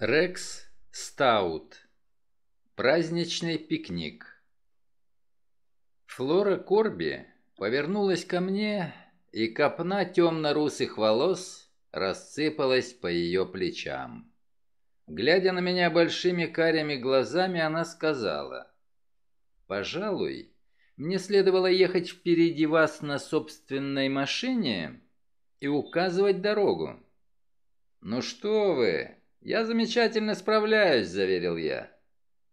Рекс Стаут. Праздничный пикник. Флора Корби повернулась ко мне, и копна темно-русых волос рассыпалась по ее плечам. Глядя на меня большими карими глазами, она сказала, «Пожалуй, мне следовало ехать впереди вас на собственной машине и указывать дорогу». «Ну что вы, «Я замечательно справляюсь», — заверил я.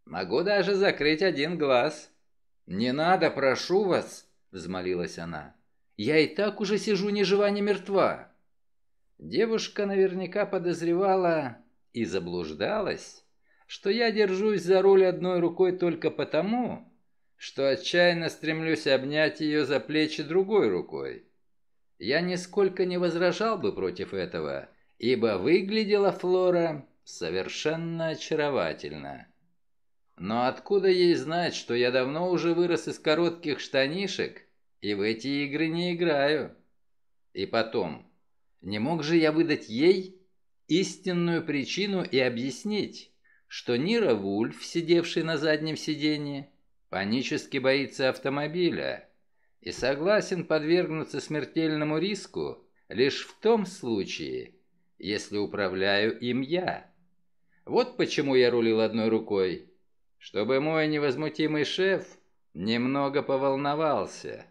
«Могу даже закрыть один глаз». «Не надо, прошу вас», — взмолилась она. «Я и так уже сижу ни жива, ни мертва». Девушка наверняка подозревала и заблуждалась, что я держусь за руль одной рукой только потому, что отчаянно стремлюсь обнять ее за плечи другой рукой. Я нисколько не возражал бы против этого, — ибо выглядела Флора совершенно очаровательно. Но откуда ей знать, что я давно уже вырос из коротких штанишек и в эти игры не играю? И потом, не мог же я выдать ей истинную причину и объяснить, что Нира Вульф, сидевший на заднем сиденье, панически боится автомобиля и согласен подвергнуться смертельному риску лишь в том случае, если управляю им я. Вот почему я рулил одной рукой, чтобы мой невозмутимый шеф немного поволновался.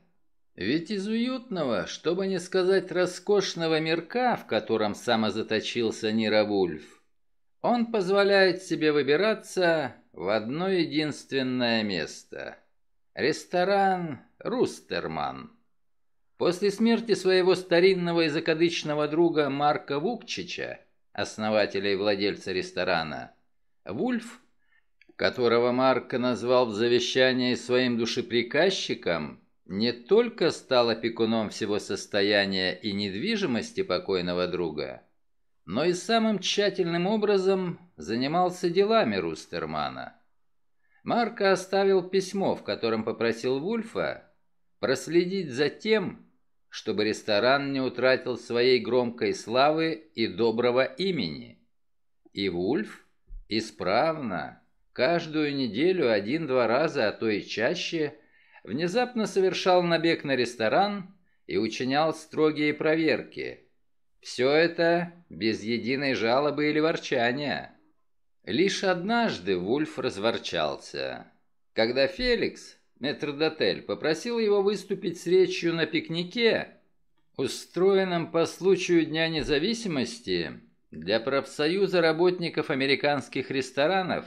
Ведь из уютного, чтобы не сказать роскошного мирка, в котором самозаточился Нировульф, он позволяет себе выбираться в одно единственное место. Ресторан «Рустерман». После смерти своего старинного и закадычного друга Марка Вукчича, основателя и владельца ресторана, Вульф, которого Марк назвал в завещании своим душеприказчиком, не только стал опекуном всего состояния и недвижимости покойного друга, но и самым тщательным образом занимался делами Рустермана. Марко оставил письмо, в котором попросил Вульфа проследить за тем, чтобы ресторан не утратил своей громкой славы и доброго имени. И Вульф исправно, каждую неделю один-два раза, а то и чаще, внезапно совершал набег на ресторан и учинял строгие проверки. Все это без единой жалобы или ворчания. Лишь однажды Вульф разворчался, когда Феликс, Метродотель попросил его выступить с речью на пикнике, устроенном по случаю Дня независимости для профсоюза работников американских ресторанов,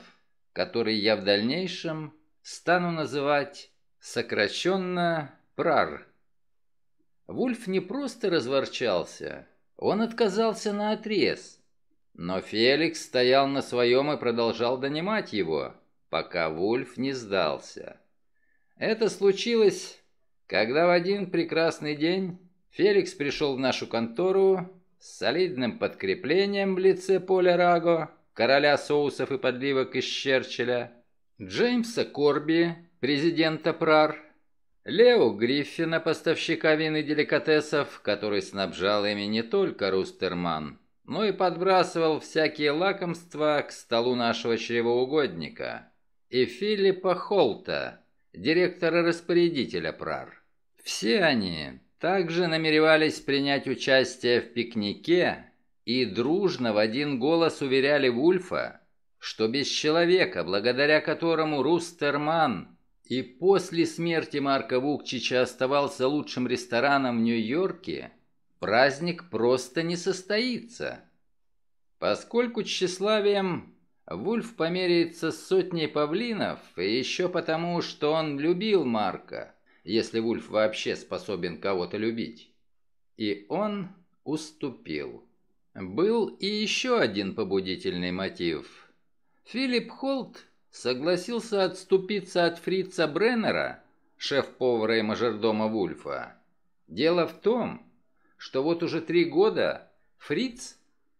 который я в дальнейшем стану называть сокращенно «ПРАР». Вульф не просто разворчался, он отказался на отрез. Но Феликс стоял на своем и продолжал донимать его, пока Вульф не сдался. Это случилось, когда в один прекрасный день Феликс пришел в нашу контору с солидным подкреплением в лице Поля Раго, короля соусов и подливок из Черчилля, Джеймса Корби, президента ПРАР, Лео Гриффина, поставщика вин и деликатесов, который снабжал ими не только Рустерман, но и подбрасывал всякие лакомства к столу нашего чревоугодника, и Филиппа Холта, директора-распорядителя ПРАР. Все они также намеревались принять участие в пикнике и дружно в один голос уверяли Вульфа, что без человека, благодаря которому Рустерман и после смерти Марка Вукчича оставался лучшим рестораном в Нью-Йорке, праздник просто не состоится. Поскольку тщеславием Вульф померяется с сотней павлинов, еще потому, что он любил Марка, если Вульф вообще способен кого-то любить. И он уступил. Был и еще один побудительный мотив. Филипп Холт согласился отступиться от фрица Бреннера, шеф-повара и мажордома Вульфа. Дело в том, что вот уже три года фриц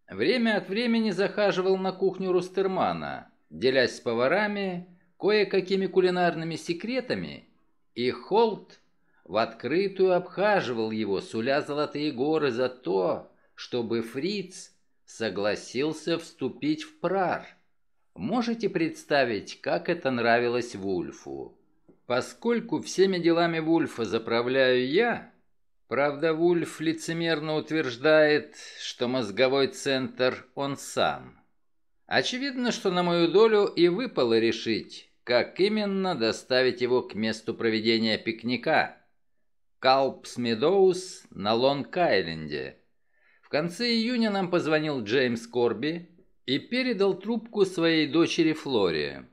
Время от времени захаживал на кухню Рустермана, делясь с поварами кое-какими кулинарными секретами, и Холт в открытую обхаживал его, суля золотые горы за то, чтобы Фриц согласился вступить в прар. Можете представить, как это нравилось Вульфу? Поскольку всеми делами Вульфа заправляю я, Правда, Вульф лицемерно утверждает, что мозговой центр он сам. Очевидно, что на мою долю и выпало решить, как именно доставить его к месту проведения пикника. Калпс Медоуз на Лонг-Айленде. В конце июня нам позвонил Джеймс Корби и передал трубку своей дочери Флоре.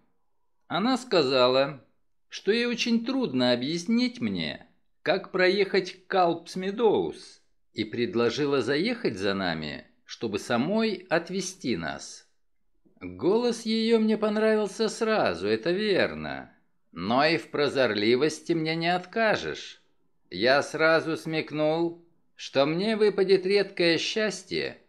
Она сказала, что ей очень трудно объяснить мне, как проехать к медоус и предложила заехать за нами, чтобы самой отвезти нас. Голос ее мне понравился сразу, это верно. Но и в прозорливости мне не откажешь. Я сразу смекнул, что мне выпадет редкое счастье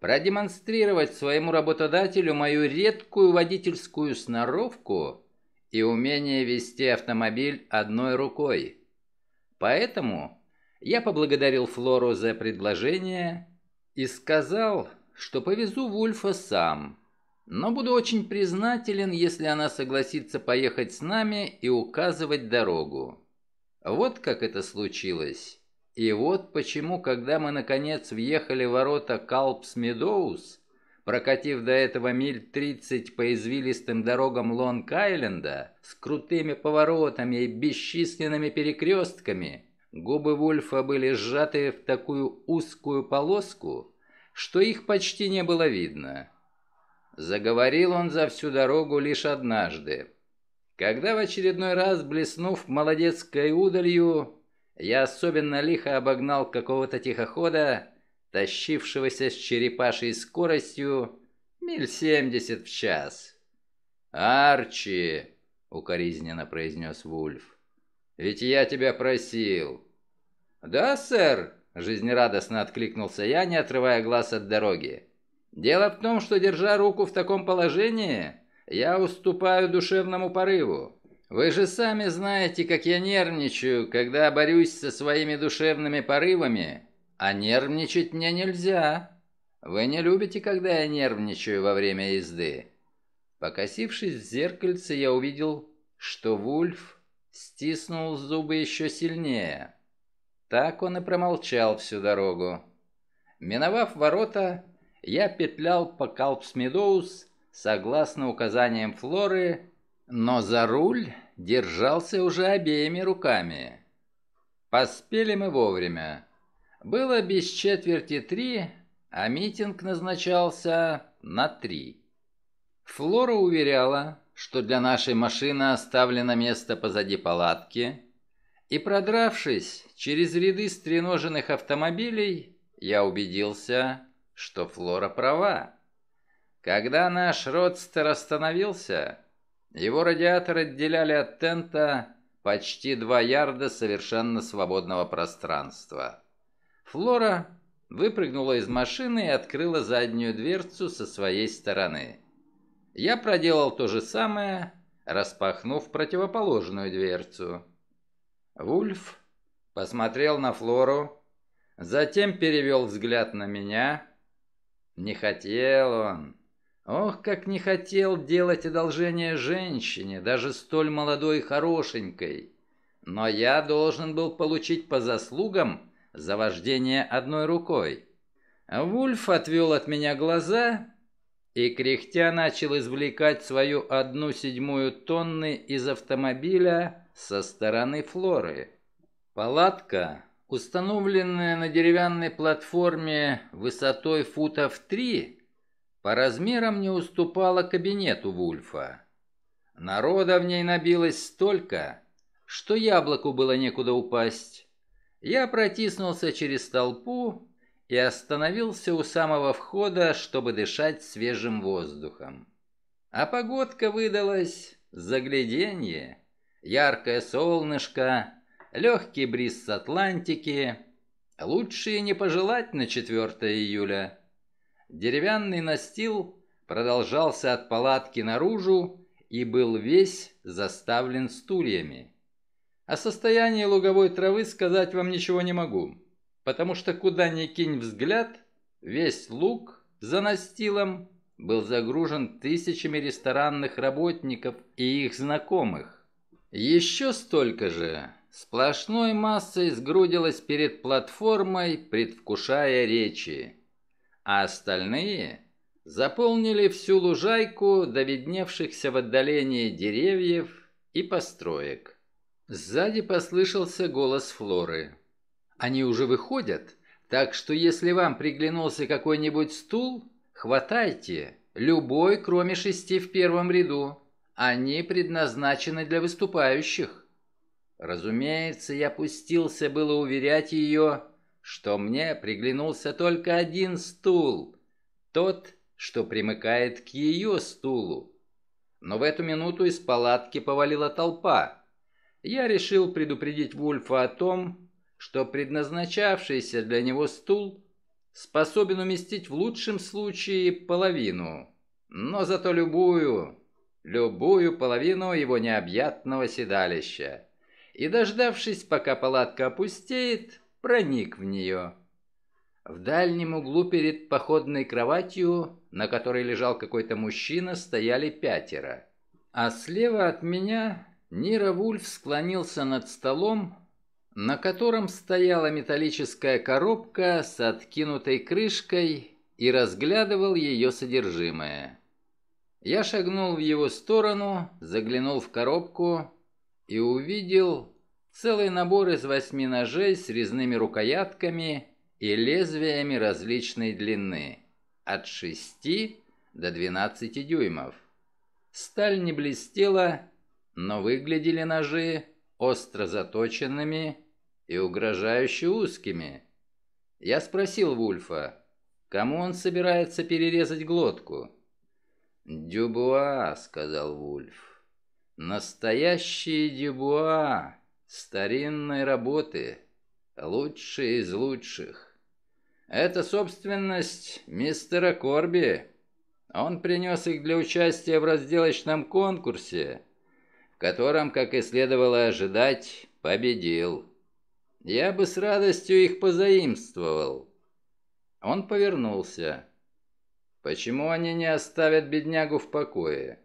продемонстрировать своему работодателю мою редкую водительскую сноровку и умение вести автомобиль одной рукой. Поэтому я поблагодарил Флору за предложение и сказал, что повезу Вульфа сам, но буду очень признателен, если она согласится поехать с нами и указывать дорогу. Вот как это случилось. И вот почему, когда мы наконец въехали в ворота Калпс Медоуз, Прокатив до этого миль 30 по извилистым дорогам Лонг-Айленда с крутыми поворотами и бесчисленными перекрестками, губы Вульфа были сжаты в такую узкую полоску, что их почти не было видно. Заговорил он за всю дорогу лишь однажды. Когда в очередной раз, блеснув молодецкой удалью, я особенно лихо обогнал какого-то тихохода, тащившегося с черепашей скоростью миль семьдесят в час. «Арчи!» — укоризненно произнес Вульф. «Ведь я тебя просил». «Да, сэр!» — жизнерадостно откликнулся я, не отрывая глаз от дороги. «Дело в том, что, держа руку в таком положении, я уступаю душевному порыву. Вы же сами знаете, как я нервничаю, когда борюсь со своими душевными порывами а нервничать мне нельзя. Вы не любите, когда я нервничаю во время езды. Покосившись в зеркальце, я увидел, что Вульф стиснул зубы еще сильнее. Так он и промолчал всю дорогу. Миновав ворота, я петлял по Калпсмедоус, согласно указаниям Флоры, но за руль держался уже обеими руками. Поспели мы вовремя. Было без четверти три, а митинг назначался на три. Флора уверяла, что для нашей машины оставлено место позади палатки, и продравшись через ряды стреноженных автомобилей, я убедился, что Флора права. Когда наш родстер остановился, его радиатор отделяли от тента почти два ярда совершенно свободного пространства. Флора выпрыгнула из машины и открыла заднюю дверцу со своей стороны. Я проделал то же самое, распахнув противоположную дверцу. Вульф посмотрел на Флору, затем перевел взгляд на меня. Не хотел он. Ох, как не хотел делать одолжение женщине, даже столь молодой и хорошенькой. Но я должен был получить по заслугам за вождение одной рукой. Вульф отвел от меня глаза и, кряхтя, начал извлекать свою одну седьмую тонны из автомобиля со стороны Флоры. Палатка, установленная на деревянной платформе высотой футов три, по размерам не уступала кабинету Вульфа. Народа в ней набилось столько, что яблоку было некуда упасть. Я протиснулся через толпу и остановился у самого входа, чтобы дышать свежим воздухом. А погодка выдалась загляденье. Яркое солнышко, легкий бриз с Атлантики. лучше и не пожелать на 4 июля. Деревянный настил продолжался от палатки наружу и был весь заставлен стульями. О состоянии луговой травы сказать вам ничего не могу, потому что куда ни кинь взгляд, весь луг за настилом был загружен тысячами ресторанных работников и их знакомых. Еще столько же сплошной массой сгрудилось перед платформой, предвкушая речи. А остальные заполнили всю лужайку до видневшихся в отдалении деревьев и построек. Сзади послышался голос Флоры. «Они уже выходят, так что если вам приглянулся какой-нибудь стул, хватайте, любой, кроме шести в первом ряду. Они предназначены для выступающих». Разумеется, я пустился было уверять ее, что мне приглянулся только один стул, тот, что примыкает к ее стулу. Но в эту минуту из палатки повалила толпа я решил предупредить Вульфа о том, что предназначавшийся для него стул способен уместить в лучшем случае половину, но зато любую, любую половину его необъятного седалища. И, дождавшись, пока палатка опустеет, проник в нее. В дальнем углу перед походной кроватью, на которой лежал какой-то мужчина, стояли пятеро. А слева от меня Нира Вульф склонился над столом, на котором стояла металлическая коробка с откинутой крышкой и разглядывал ее содержимое. Я шагнул в его сторону, заглянул в коробку и увидел целый набор из восьми ножей с резными рукоятками и лезвиями различной длины, от 6 до 12 дюймов. Сталь не блестела, но выглядели ножи остро заточенными и угрожающе узкими. Я спросил Вульфа, кому он собирается перерезать глотку. «Дюбуа», — сказал Вульф. «Настоящие дюбуа, старинной работы, лучшие из лучших. Это собственность мистера Корби. Он принес их для участия в разделочном конкурсе» котором, как и следовало ожидать, победил. Я бы с радостью их позаимствовал. Он повернулся. Почему они не оставят беднягу в покое?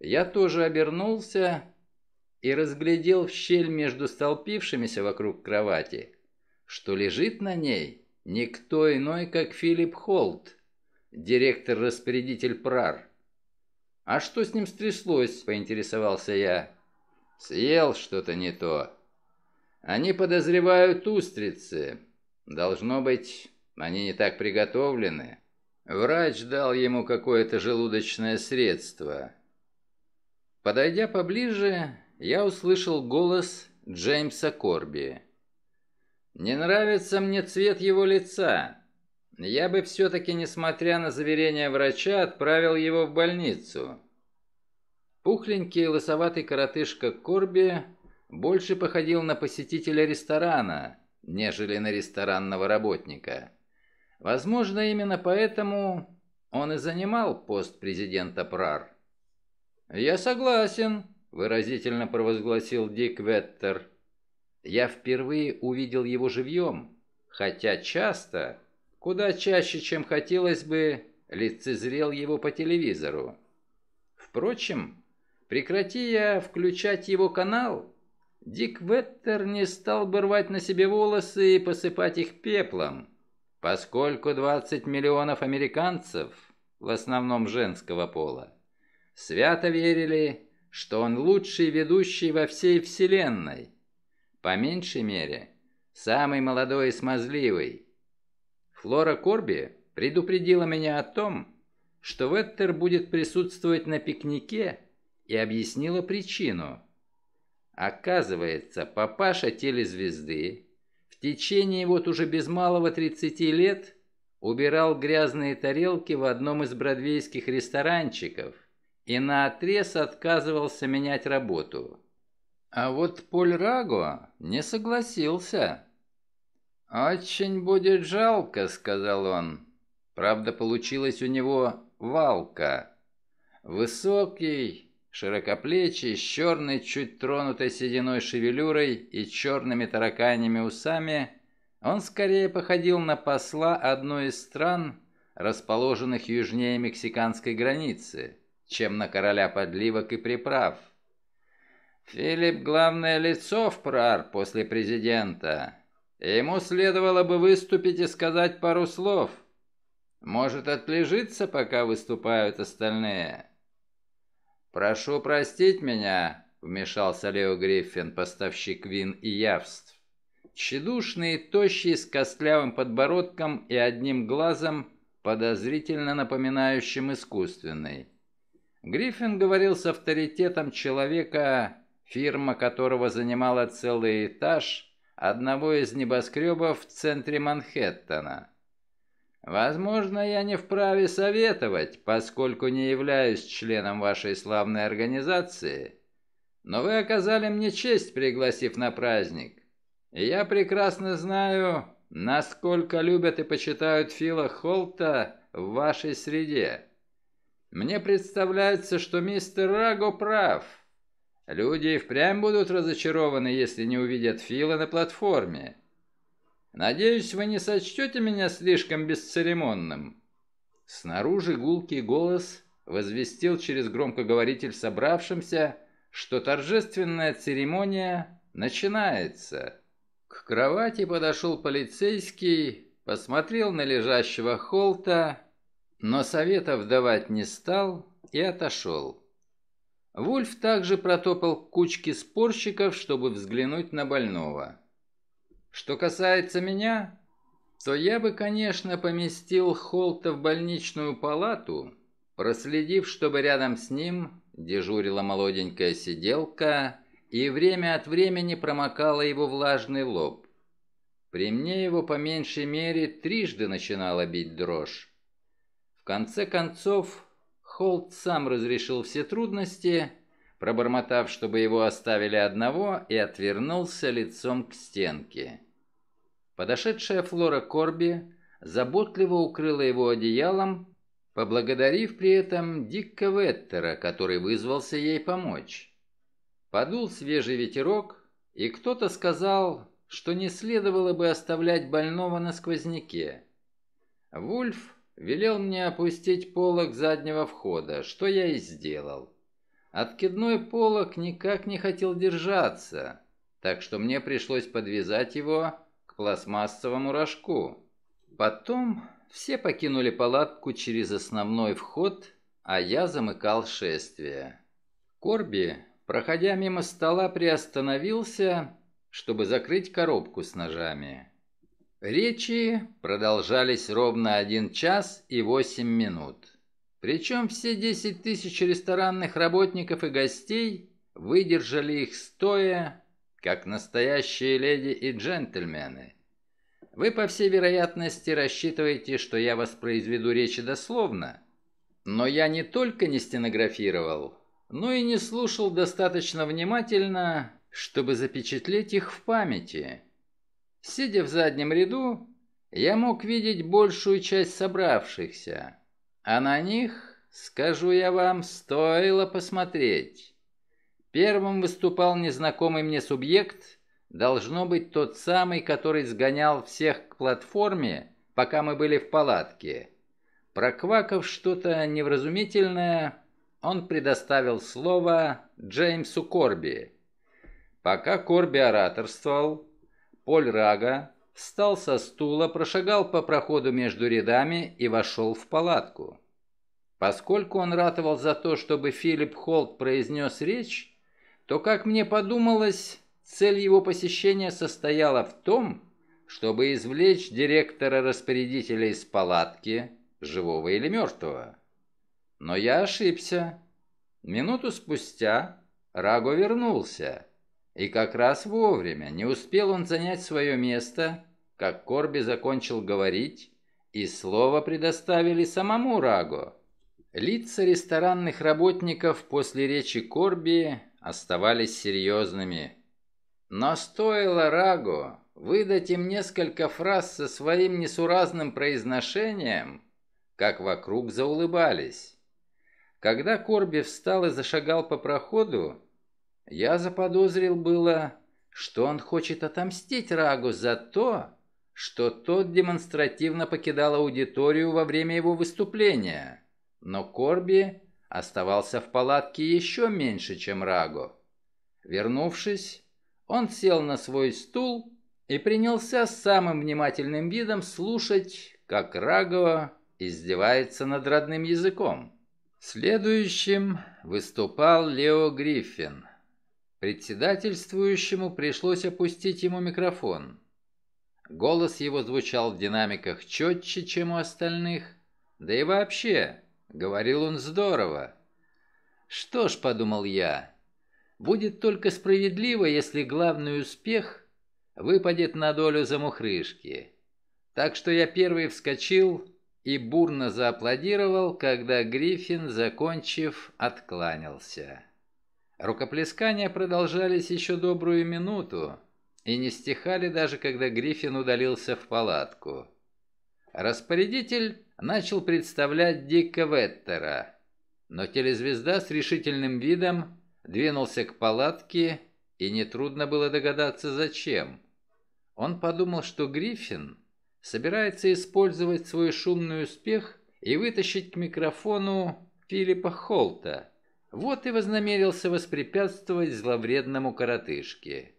Я тоже обернулся и разглядел в щель между столпившимися вокруг кровати, что лежит на ней никто иной, как Филипп Холт, директор-распорядитель ПРАР. «А что с ним стряслось?» – поинтересовался я. «Съел что-то не то». «Они подозревают устрицы. Должно быть, они не так приготовлены. Врач дал ему какое-то желудочное средство». Подойдя поближе, я услышал голос Джеймса Корби. «Не нравится мне цвет его лица я бы все-таки, несмотря на заверение врача, отправил его в больницу. Пухленький лысоватый коротышка Корби больше походил на посетителя ресторана, нежели на ресторанного работника. Возможно, именно поэтому он и занимал пост президента ПРАР. «Я согласен», — выразительно провозгласил Дик Веттер. «Я впервые увидел его живьем, хотя часто...» Куда чаще, чем хотелось бы, лицезрел его по телевизору. Впрочем, прекрати я включать его канал, Дик Веттер не стал бы рвать на себе волосы и посыпать их пеплом, поскольку 20 миллионов американцев, в основном женского пола, свято верили, что он лучший ведущий во всей вселенной. По меньшей мере, самый молодой и смазливый. Флора Корби предупредила меня о том, что Веттер будет присутствовать на пикнике и объяснила причину. Оказывается, папаша телезвезды в течение вот уже без малого 30 лет убирал грязные тарелки в одном из бродвейских ресторанчиков и наотрез отказывался менять работу. А вот Поль Раго не согласился. «Очень будет жалко», — сказал он. Правда, получилось у него валка. Высокий, широкоплечий, с черной, чуть тронутой сединой шевелюрой и черными тараканями усами, он скорее походил на посла одной из стран, расположенных южнее мексиканской границы, чем на короля подливок и приправ. Филипп — главное лицо в Прар после президента. Ему следовало бы выступить и сказать пару слов. Может, отлежится, пока выступают остальные. «Прошу простить меня», — вмешался Лео Гриффин, поставщик вин и явств. Тщедушный, тощий, с костлявым подбородком и одним глазом, подозрительно напоминающим искусственный. Гриффин говорил с авторитетом человека, фирма которого занимала целый этаж — одного из небоскребов в центре Манхэттена. Возможно, я не вправе советовать, поскольку не являюсь членом вашей славной организации, но вы оказали мне честь, пригласив на праздник. И я прекрасно знаю, насколько любят и почитают Фила Холта в вашей среде. Мне представляется, что мистер Раго прав». Люди впрямь будут разочарованы, если не увидят Фила на платформе. Надеюсь, вы не сочтете меня слишком бесцеремонным». Снаружи гулкий голос возвестил через громкоговоритель собравшимся, что торжественная церемония начинается. К кровати подошел полицейский, посмотрел на лежащего Холта, но советов давать не стал и отошел. Вульф также протопал к кучке спорщиков, чтобы взглянуть на больного. Что касается меня, то я бы, конечно, поместил Холта в больничную палату, проследив, чтобы рядом с ним дежурила молоденькая сиделка и время от времени промокала его влажный лоб. При мне его по меньшей мере трижды начинала бить дрожь. В конце концов, Холт сам разрешил все трудности, пробормотав, чтобы его оставили одного, и отвернулся лицом к стенке. Подошедшая Флора Корби заботливо укрыла его одеялом, поблагодарив при этом Дикка Веттера, который вызвался ей помочь. Подул свежий ветерок, и кто-то сказал, что не следовало бы оставлять больного на сквозняке. Вульф Велел мне опустить полог заднего входа, что я и сделал. Откидной полог никак не хотел держаться, так что мне пришлось подвязать его к пластмассовому рожку. Потом все покинули палатку через основной вход, а я замыкал шествие. Корби, проходя мимо стола, приостановился, чтобы закрыть коробку с ножами. Речи продолжались ровно 1 час и 8 минут. Причем все 10 тысяч ресторанных работников и гостей выдержали их стоя, как настоящие леди и джентльмены. Вы, по всей вероятности, рассчитываете, что я воспроизведу речи дословно. Но я не только не стенографировал, но и не слушал достаточно внимательно, чтобы запечатлеть их в памяти. Сидя в заднем ряду, я мог видеть большую часть собравшихся, а на них, скажу я вам, стоило посмотреть. Первым выступал незнакомый мне субъект, должно быть тот самый, который сгонял всех к платформе, пока мы были в палатке. Проквакав что-то невразумительное, он предоставил слово Джеймсу Корби. Пока Корби ораторствовал, Поль Рага встал со стула, прошагал по проходу между рядами и вошел в палатку. Поскольку он ратовал за то, чтобы Филипп Холт произнес речь, то, как мне подумалось, цель его посещения состояла в том, чтобы извлечь директора-распорядителя из палатки, живого или мертвого. Но я ошибся. Минуту спустя Раго вернулся. И как раз вовремя. Не успел он занять свое место, как Корби закончил говорить, и слово предоставили самому Раго. Лица ресторанных работников после речи Корби оставались серьезными. Но стоило Раго выдать им несколько фраз со своим несуразным произношением, как вокруг заулыбались. Когда Корби встал и зашагал по проходу, я заподозрил было, что он хочет отомстить Рагу за то, что тот демонстративно покидал аудиторию во время его выступления. Но Корби оставался в палатке еще меньше, чем Рагу. Вернувшись, он сел на свой стул и принялся с самым внимательным видом слушать, как Раго издевается над родным языком. Следующим выступал Лео Гриффин. Председательствующему пришлось опустить ему микрофон. Голос его звучал в динамиках четче, чем у остальных. Да и вообще, говорил он здорово. «Что ж», — подумал я, — «будет только справедливо, если главный успех выпадет на долю замухрышки». Так что я первый вскочил и бурно зааплодировал, когда Гриффин, закончив, откланялся. Рукоплескания продолжались еще добрую минуту и не стихали даже, когда Гриффин удалился в палатку. Распорядитель начал представлять Дика Веттера, но телезвезда с решительным видом двинулся к палатке, и нетрудно было догадаться, зачем. Он подумал, что Гриффин собирается использовать свой шумный успех и вытащить к микрофону Филиппа Холта – вот и вознамерился воспрепятствовать зловредному коротышке.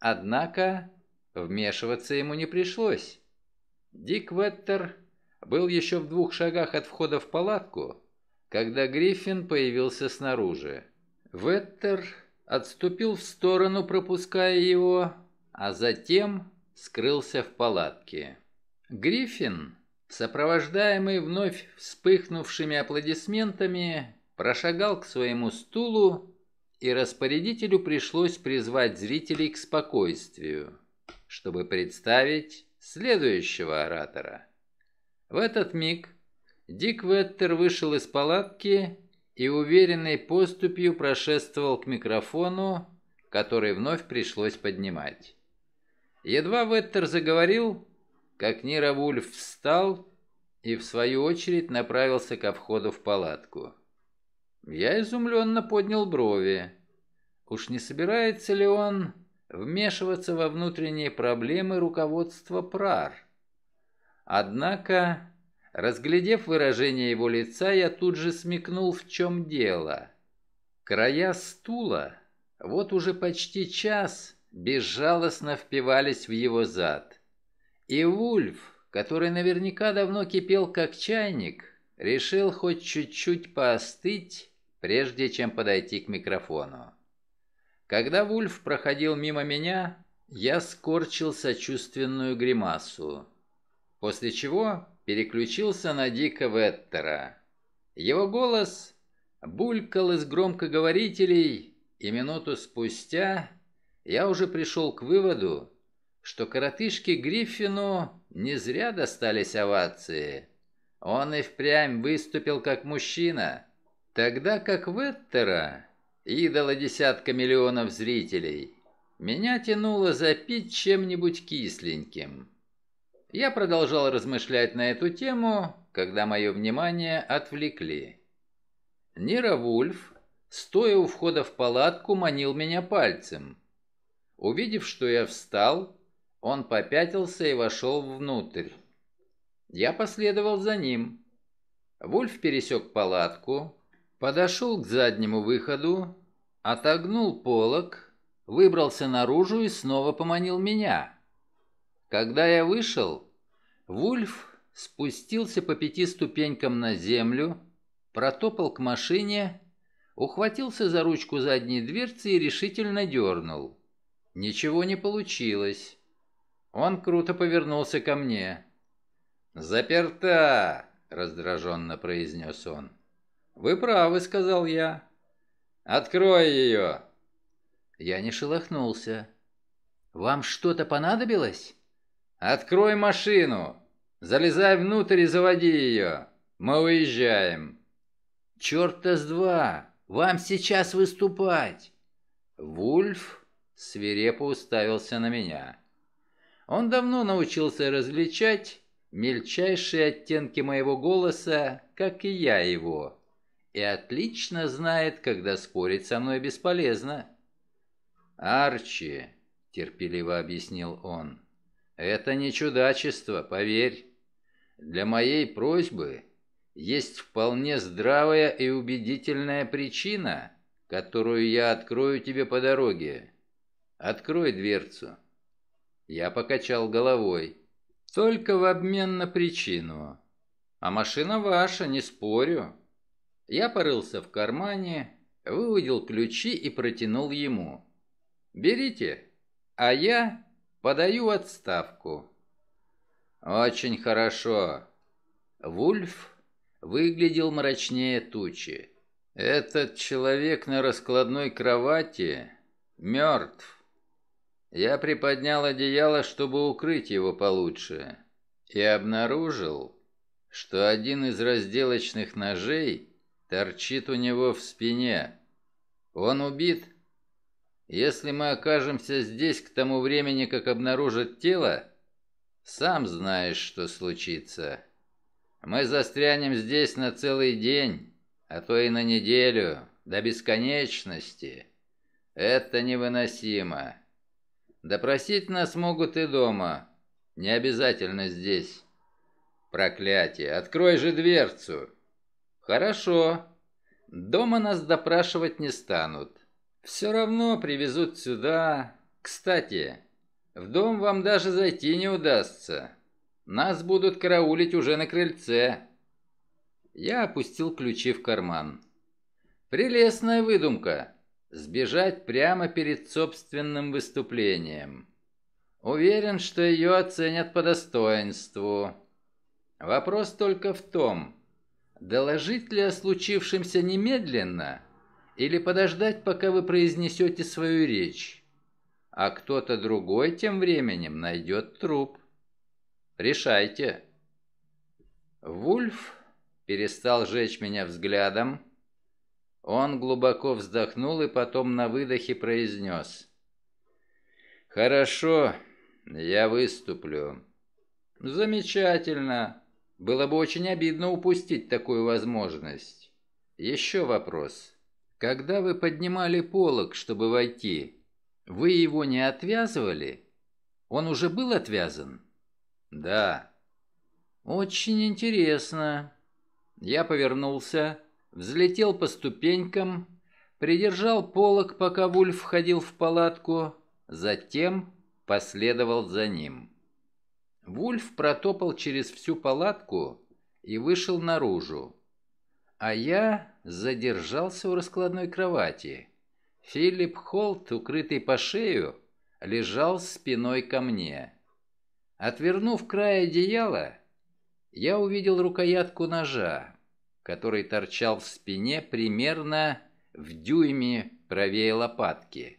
Однако вмешиваться ему не пришлось. Дик Веттер был еще в двух шагах от входа в палатку, когда Гриффин появился снаружи. Веттер отступил в сторону, пропуская его, а затем скрылся в палатке. Гриффин, сопровождаемый вновь вспыхнувшими аплодисментами, прошагал к своему стулу, и распорядителю пришлось призвать зрителей к спокойствию, чтобы представить следующего оратора. В этот миг Дик Веттер вышел из палатки и уверенной поступью прошествовал к микрофону, который вновь пришлось поднимать. Едва Веттер заговорил, как Нира Вульф встал и в свою очередь направился ко входу в палатку. Я изумленно поднял брови. Уж не собирается ли он вмешиваться во внутренние проблемы руководства ПРАР? Однако, разглядев выражение его лица, я тут же смекнул, в чем дело. Края стула вот уже почти час безжалостно впивались в его зад. И Вульф, который наверняка давно кипел как чайник, решил хоть чуть-чуть поостыть прежде чем подойти к микрофону. Когда Вульф проходил мимо меня, я скорчил сочувственную гримасу, после чего переключился на Дика Веттера. Его голос булькал из громкоговорителей, и минуту спустя я уже пришел к выводу, что коротышке Гриффину не зря достались овации. Он и впрямь выступил как мужчина. Тогда как Веттера, идола десятка миллионов зрителей, меня тянуло запить чем-нибудь кисленьким. Я продолжал размышлять на эту тему, когда мое внимание отвлекли. Нира Вульф, стоя у входа в палатку, манил меня пальцем. Увидев, что я встал, он попятился и вошел внутрь. Я последовал за ним. Вульф пересек палатку, Подошел к заднему выходу, отогнул полог, выбрался наружу и снова поманил меня. Когда я вышел, Вульф спустился по пяти ступенькам на землю, протопал к машине, ухватился за ручку задней дверцы и решительно дернул. Ничего не получилось. Он круто повернулся ко мне. «Заперта!» — раздраженно произнес он. «Вы правы», — сказал я. «Открой ее!» Я не шелохнулся. «Вам что-то понадобилось?» «Открой машину! Залезай внутрь и заводи ее! Мы уезжаем!» «Черт-то с два! Вам сейчас выступать!» Вульф свирепо уставился на меня. Он давно научился различать мельчайшие оттенки моего голоса, как и я его и отлично знает, когда спорить со мной бесполезно. «Арчи», — терпеливо объяснил он, — «это не чудачество, поверь. Для моей просьбы есть вполне здравая и убедительная причина, которую я открою тебе по дороге. Открой дверцу». Я покачал головой. «Только в обмен на причину. А машина ваша, не спорю». Я порылся в кармане, выудил ключи и протянул ему. «Берите, а я подаю отставку». «Очень хорошо». Вульф выглядел мрачнее тучи. «Этот человек на раскладной кровати мертв». Я приподнял одеяло, чтобы укрыть его получше, и обнаружил, что один из разделочных ножей – торчит у него в спине. Он убит? Если мы окажемся здесь к тому времени, как обнаружат тело, сам знаешь, что случится. Мы застрянем здесь на целый день, а то и на неделю, до бесконечности. Это невыносимо. Допросить нас могут и дома, не обязательно здесь. Проклятие, открой же дверцу!» Хорошо. Дома нас допрашивать не станут. Все равно привезут сюда. Кстати, в дом вам даже зайти не удастся. Нас будут караулить уже на крыльце. Я опустил ключи в карман. Прелестная выдумка. Сбежать прямо перед собственным выступлением. Уверен, что ее оценят по достоинству. Вопрос только в том, Доложить ли о случившемся немедленно или подождать, пока вы произнесете свою речь? А кто-то другой тем временем найдет труп. Решайте. Вульф перестал жечь меня взглядом. Он глубоко вздохнул и потом на выдохе произнес. «Хорошо, я выступлю». «Замечательно. Было бы очень обидно упустить такую возможность. Еще вопрос. Когда вы поднимали полог, чтобы войти, вы его не отвязывали? Он уже был отвязан? Да. Очень интересно. Я повернулся, взлетел по ступенькам, придержал полог, пока Вульф входил в палатку, затем последовал за ним. Вульф протопал через всю палатку и вышел наружу. А я задержался у раскладной кровати. Филипп Холт, укрытый по шею, лежал спиной ко мне. Отвернув край одеяла, я увидел рукоятку ножа, который торчал в спине примерно в дюйме правее лопатки.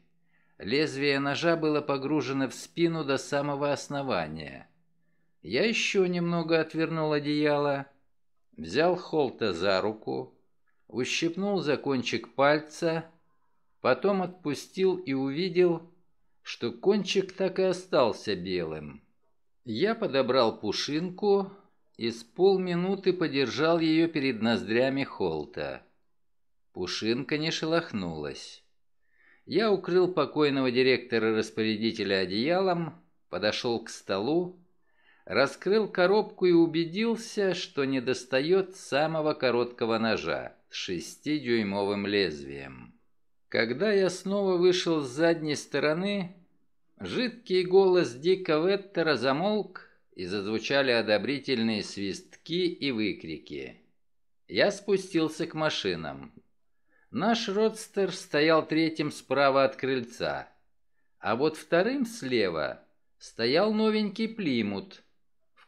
Лезвие ножа было погружено в спину до самого основания. Я еще немного отвернул одеяло, взял Холта за руку, ущипнул за кончик пальца, потом отпустил и увидел, что кончик так и остался белым. Я подобрал пушинку и с полминуты подержал ее перед ноздрями Холта. Пушинка не шелохнулась. Я укрыл покойного директора-распорядителя одеялом, подошел к столу, раскрыл коробку и убедился, что недостает самого короткого ножа с шестидюймовым лезвием. Когда я снова вышел с задней стороны, жидкий голос Дика Веттера замолк, и зазвучали одобрительные свистки и выкрики. Я спустился к машинам. Наш родстер стоял третьим справа от крыльца, а вот вторым слева стоял новенький плимут,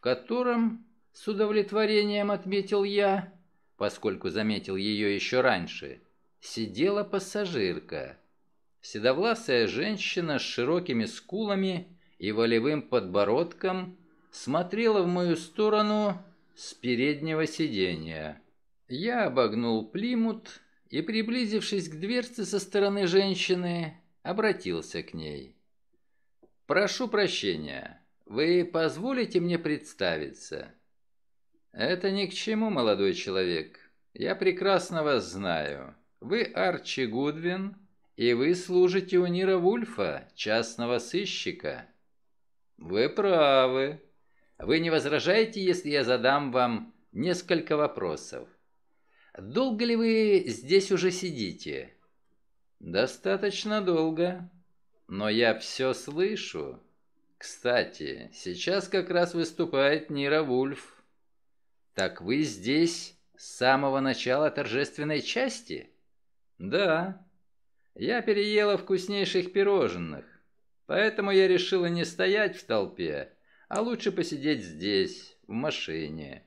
котором, с удовлетворением отметил я, поскольку заметил ее еще раньше, сидела пассажирка. Седовласая женщина с широкими скулами и волевым подбородком смотрела в мою сторону с переднего сиденья. Я обогнул Плимут и, приблизившись к дверце со стороны женщины, обратился к ней. «Прошу прощения, вы позволите мне представиться?» «Это ни к чему, молодой человек. Я прекрасно вас знаю. Вы Арчи Гудвин, и вы служите у Нира Вульфа, частного сыщика». «Вы правы. Вы не возражаете, если я задам вам несколько вопросов?» «Долго ли вы здесь уже сидите?» «Достаточно долго. Но я все слышу». Кстати, сейчас как раз выступает Нира Вульф. Так вы здесь с самого начала торжественной части? Да. Я переела вкуснейших пирожных, поэтому я решила не стоять в толпе, а лучше посидеть здесь, в машине.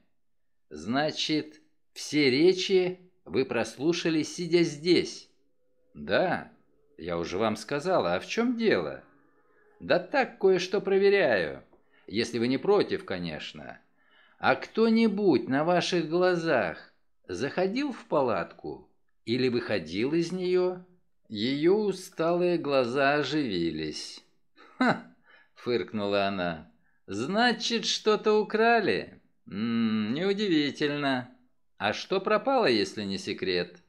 Значит, все речи вы прослушали, сидя здесь? Да, я уже вам сказала, а в чем дело? «Да так кое-что проверяю. Если вы не против, конечно. А кто-нибудь на ваших глазах заходил в палатку или выходил из нее?» Ее усталые глаза оживились. «Ха!» — фыркнула она. «Значит, что-то украли? М м-м, -м, неудивительно. А что пропало, если не секрет?»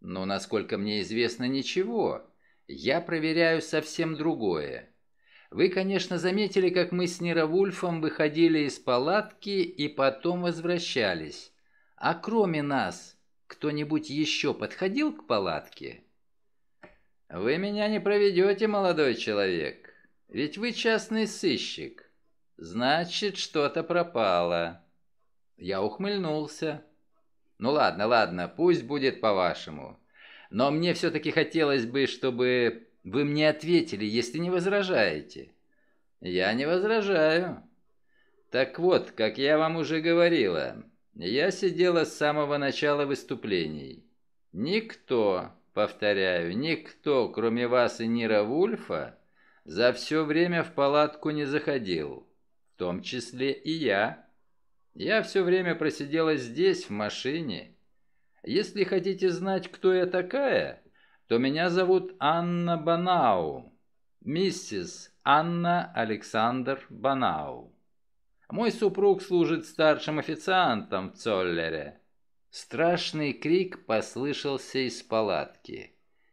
«Ну, насколько мне известно, ничего. Я проверяю совсем другое. Вы, конечно, заметили, как мы с Неровульфом выходили из палатки и потом возвращались. А кроме нас, кто-нибудь еще подходил к палатке? Вы меня не проведете, молодой человек. Ведь вы частный сыщик. Значит, что-то пропало. Я ухмыльнулся. Ну ладно, ладно, пусть будет по-вашему. Но мне все-таки хотелось бы, чтобы вы мне ответили, если не возражаете». «Я не возражаю». «Так вот, как я вам уже говорила, я сидела с самого начала выступлений. Никто, повторяю, никто, кроме вас и Нира Вульфа, за все время в палатку не заходил, в том числе и я. Я все время просидела здесь, в машине. Если хотите знать, кто я такая, то меня зовут Анна Банау, миссис Анна Александр Банау. Мой супруг служит старшим официантом в Цоллере». Страшный крик послышался из палатки.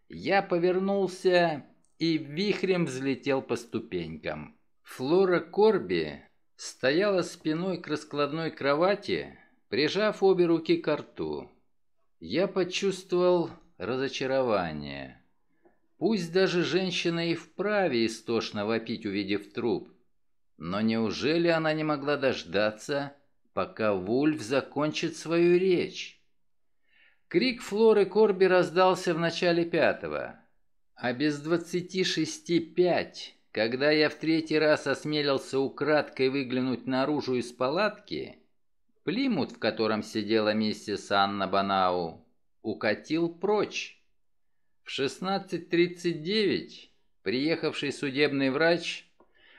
Я повернулся и вихрем взлетел по ступенькам. Флора Корби стояла спиной к раскладной кровати, прижав обе руки к рту. Я почувствовал разочарование. Пусть даже женщина и вправе истошно вопить, увидев труп. Но неужели она не могла дождаться, пока Вульф закончит свою речь? Крик Флоры Корби раздался в начале пятого. А без двадцати шести пять, когда я в третий раз осмелился украдкой выглянуть наружу из палатки, Плимут, в котором сидела миссис Анна Банау, укатил прочь. В 16.39 приехавший судебный врач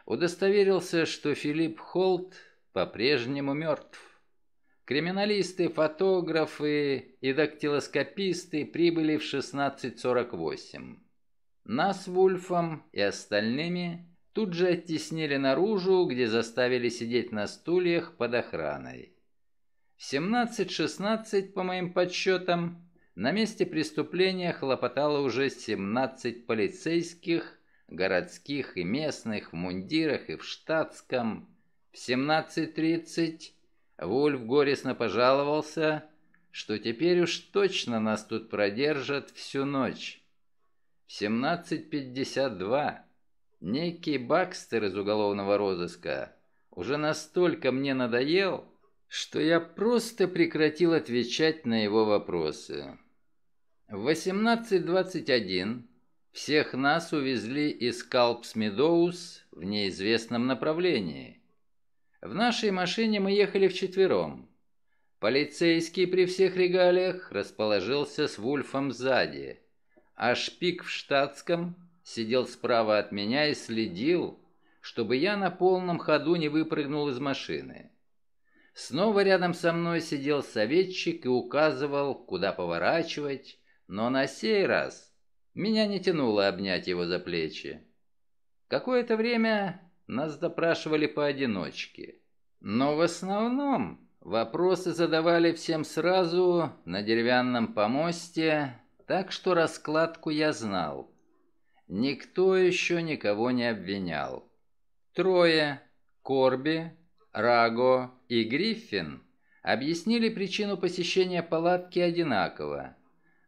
удостоверился, что Филипп Холт по-прежнему мертв. Криминалисты, фотографы и дактилоскописты прибыли в 16.48. Нас Вульфом и остальными тут же оттеснили наружу, где заставили сидеть на стульях под охраной. В 17.16, по моим подсчетам, на месте преступления хлопотало уже 17 полицейских, городских и местных, в мундирах и в штатском. В 17.30 Вульф горестно пожаловался, что теперь уж точно нас тут продержат всю ночь. В 17.52 некий Бакстер из уголовного розыска уже настолько мне надоел, что я просто прекратил отвечать на его вопросы. В 18.21 всех нас увезли из Калпс-Медоус в неизвестном направлении. В нашей машине мы ехали вчетвером. Полицейский при всех регалиях расположился с Вульфом сзади, а Шпик в штатском сидел справа от меня и следил, чтобы я на полном ходу не выпрыгнул из машины. Снова рядом со мной сидел советчик и указывал, куда поворачивать, но на сей раз меня не тянуло обнять его за плечи. Какое-то время нас допрашивали поодиночке. Но в основном вопросы задавали всем сразу на деревянном помосте, так что раскладку я знал. Никто еще никого не обвинял. Трое, Корби, Раго и Гриффин объяснили причину посещения палатки одинаково.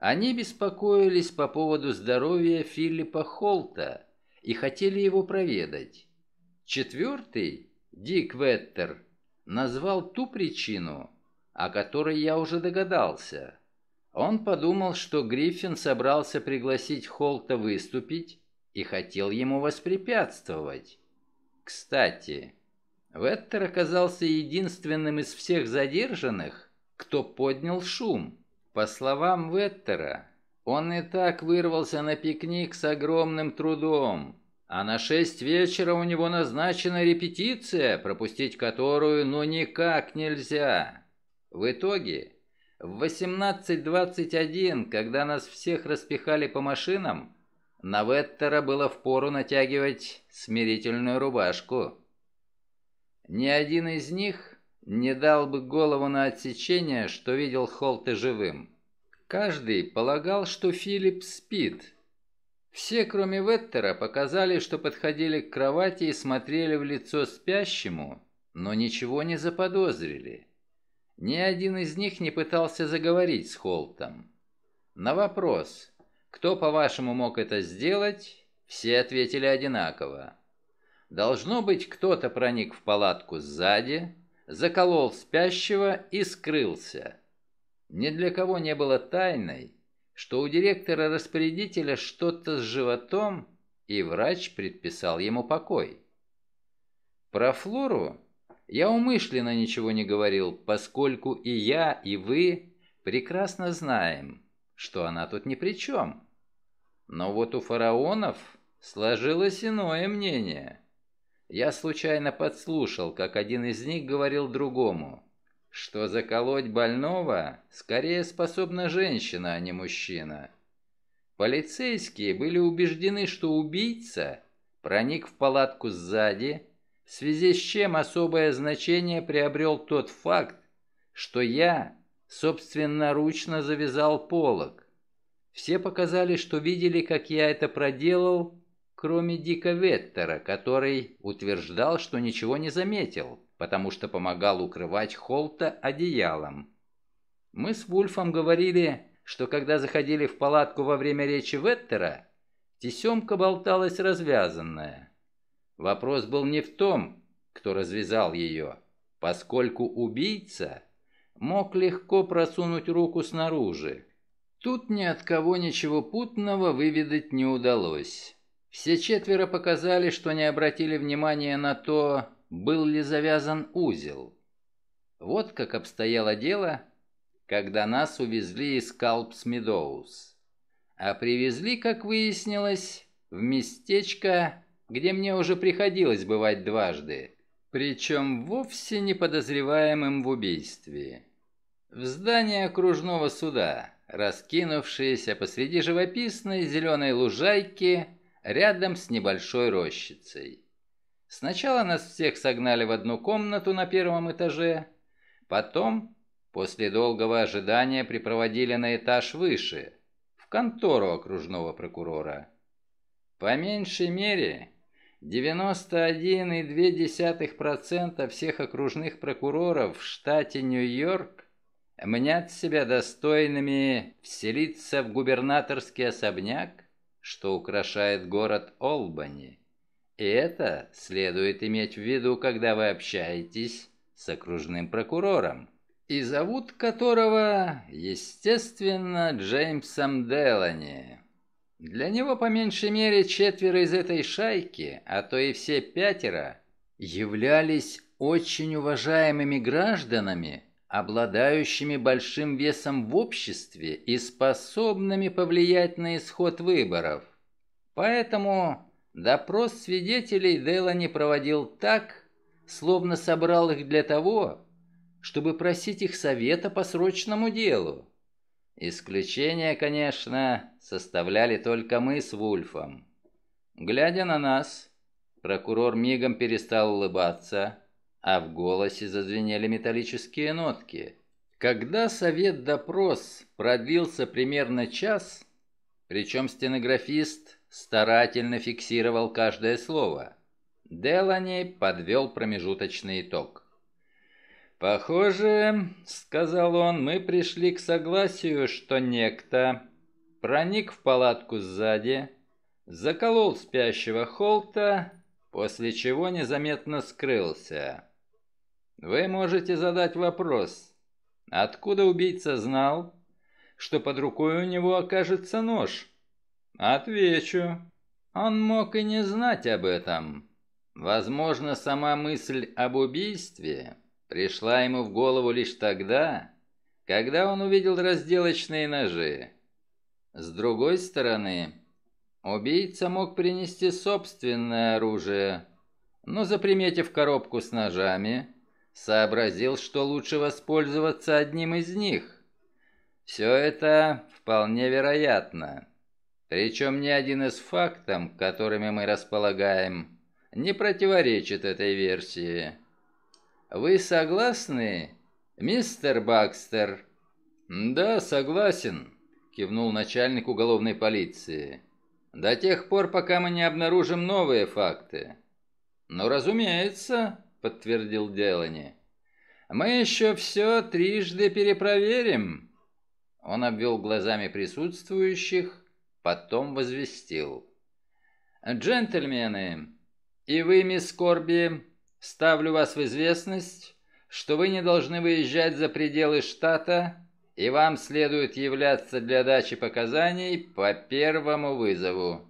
Они беспокоились по поводу здоровья Филиппа Холта и хотели его проведать. Четвертый, Дик Веттер, назвал ту причину, о которой я уже догадался. Он подумал, что Гриффин собрался пригласить Холта выступить и хотел ему воспрепятствовать. Кстати, Веттер оказался единственным из всех задержанных, кто поднял шум – по словам Веттера, он и так вырвался на пикник с огромным трудом, а на шесть вечера у него назначена репетиция, пропустить которую ну никак нельзя. В итоге, в 18.21, когда нас всех распихали по машинам, на Веттера было впору натягивать смирительную рубашку. Ни один из них не дал бы голову на отсечение, что видел Холта живым. Каждый полагал, что Филипп спит. Все, кроме Веттера, показали, что подходили к кровати и смотрели в лицо спящему, но ничего не заподозрили. Ни один из них не пытался заговорить с Холтом. На вопрос, кто, по-вашему, мог это сделать, все ответили одинаково. Должно быть, кто-то проник в палатку сзади, заколол спящего и скрылся. Ни для кого не было тайной, что у директора-распорядителя что-то с животом, и врач предписал ему покой. Про Флору я умышленно ничего не говорил, поскольку и я, и вы прекрасно знаем, что она тут ни при чем. Но вот у фараонов сложилось иное мнение – я случайно подслушал, как один из них говорил другому, что заколоть больного скорее способна женщина, а не мужчина. Полицейские были убеждены, что убийца проник в палатку сзади, в связи с чем особое значение приобрел тот факт, что я собственноручно завязал полог. Все показали, что видели, как я это проделал, кроме Дика Веттера, который утверждал, что ничего не заметил, потому что помогал укрывать Холта одеялом. Мы с Вульфом говорили, что когда заходили в палатку во время речи Веттера, тесемка болталась развязанная. Вопрос был не в том, кто развязал ее, поскольку убийца мог легко просунуть руку снаружи. Тут ни от кого ничего путного выведать не удалось. Все четверо показали, что не обратили внимания на то, был ли завязан узел. Вот как обстояло дело, когда нас увезли из Калпс Медоуз. А привезли, как выяснилось, в местечко, где мне уже приходилось бывать дважды, причем вовсе не подозреваемым в убийстве. В здании окружного суда, раскинувшееся посреди живописной зеленой лужайки, рядом с небольшой рощицей. Сначала нас всех согнали в одну комнату на первом этаже, потом, после долгого ожидания, припроводили на этаж выше, в контору окружного прокурора. По меньшей мере, 91,2% всех окружных прокуроров в штате Нью-Йорк мнят себя достойными вселиться в губернаторский особняк что украшает город Олбани. И это следует иметь в виду, когда вы общаетесь с окружным прокурором, и зовут которого, естественно, Джеймсом Делани. Для него по меньшей мере четверо из этой шайки, а то и все пятеро, являлись очень уважаемыми гражданами обладающими большим весом в обществе и способными повлиять на исход выборов. Поэтому допрос свидетелей дела не проводил так, словно собрал их для того, чтобы просить их совета по срочному делу. Исключение, конечно, составляли только мы с Вульфом. Глядя на нас, прокурор мигом перестал улыбаться – а в голосе зазвенели металлические нотки. Когда совет-допрос продлился примерно час, причем стенографист старательно фиксировал каждое слово, Делани подвел промежуточный итог. «Похоже, — сказал он, — мы пришли к согласию, что некто проник в палатку сзади, заколол спящего Холта, после чего незаметно скрылся. Вы можете задать вопрос. Откуда убийца знал, что под рукой у него окажется нож? Отвечу. Он мог и не знать об этом. Возможно, сама мысль об убийстве пришла ему в голову лишь тогда, когда он увидел разделочные ножи. С другой стороны, убийца мог принести собственное оружие, но заприметив коробку с ножами, сообразил, что лучше воспользоваться одним из них. Все это вполне вероятно. Причем ни один из фактов, которыми мы располагаем, не противоречит этой версии. Вы согласны, мистер Бакстер? Да, согласен, кивнул начальник уголовной полиции. До тех пор, пока мы не обнаружим новые факты. Но, ну, разумеется, — подтвердил Делани. «Мы еще все трижды перепроверим!» Он обвел глазами присутствующих, потом возвестил. «Джентльмены, и вы, мисс Корби, ставлю вас в известность, что вы не должны выезжать за пределы штата, и вам следует являться для дачи показаний по первому вызову.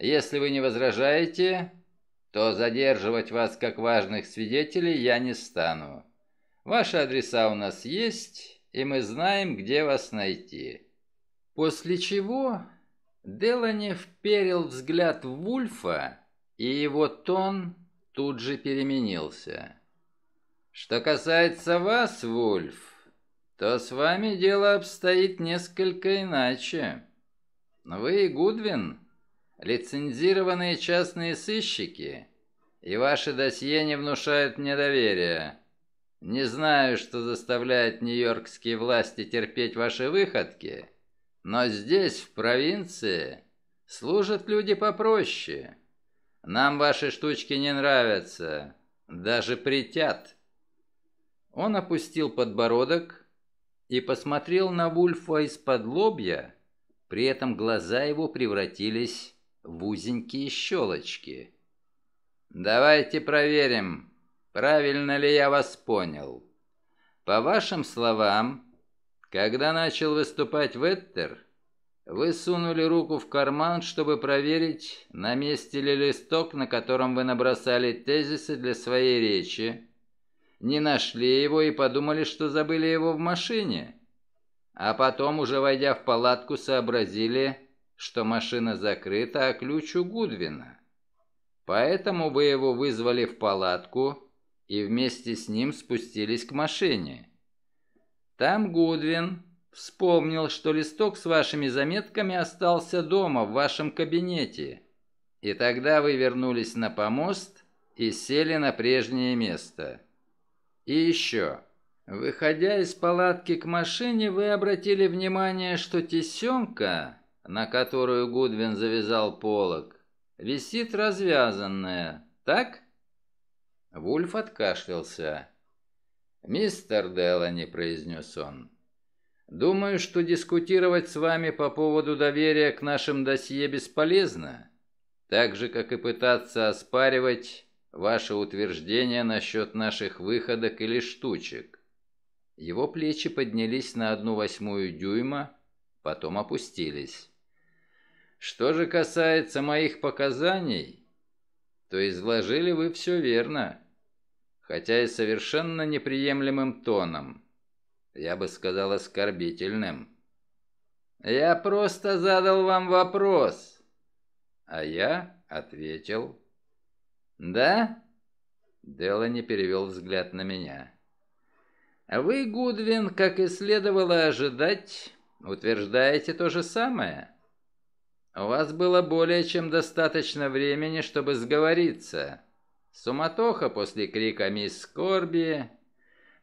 Если вы не возражаете, то задерживать вас как важных свидетелей я не стану. Ваши адреса у нас есть, и мы знаем, где вас найти». После чего Делани вперил взгляд в Вульфа, и его тон тут же переменился. «Что касается вас, Вульф, то с вами дело обстоит несколько иначе. Вы и Гудвин лицензированные частные сыщики, и ваши досье не внушают мне доверия. Не знаю, что заставляет нью-йоркские власти терпеть ваши выходки, но здесь, в провинции, служат люди попроще. Нам ваши штучки не нравятся, даже притят». Он опустил подбородок и посмотрел на Вульфа из-под лобья, при этом глаза его превратились в узенькие щелочки. «Давайте проверим, правильно ли я вас понял. По вашим словам, когда начал выступать Веттер, вы сунули руку в карман, чтобы проверить, на месте ли листок, на котором вы набросали тезисы для своей речи. Не нашли его и подумали, что забыли его в машине. А потом, уже войдя в палатку, сообразили, что машина закрыта, а ключ у Гудвина. Поэтому вы его вызвали в палатку и вместе с ним спустились к машине. Там Гудвин вспомнил, что листок с вашими заметками остался дома, в вашем кабинете. И тогда вы вернулись на помост и сели на прежнее место. И еще. Выходя из палатки к машине, вы обратили внимание, что тесемка на которую Гудвин завязал полог, висит развязанная, так?» Вульф откашлялся. «Мистер Делани», — произнес он, — «думаю, что дискутировать с вами по поводу доверия к нашим досье бесполезно, так же, как и пытаться оспаривать ваше утверждение насчет наших выходок или штучек». Его плечи поднялись на одну восьмую дюйма, потом опустились. Что же касается моих показаний, то изложили вы все верно, хотя и совершенно неприемлемым тоном. Я бы сказал, оскорбительным. Я просто задал вам вопрос. А я ответил. Да? Делани перевел взгляд на меня. Вы, Гудвин, как и следовало ожидать, утверждаете то же самое. У вас было более чем достаточно времени, чтобы сговориться. Суматоха после крика «Мисс Корби!»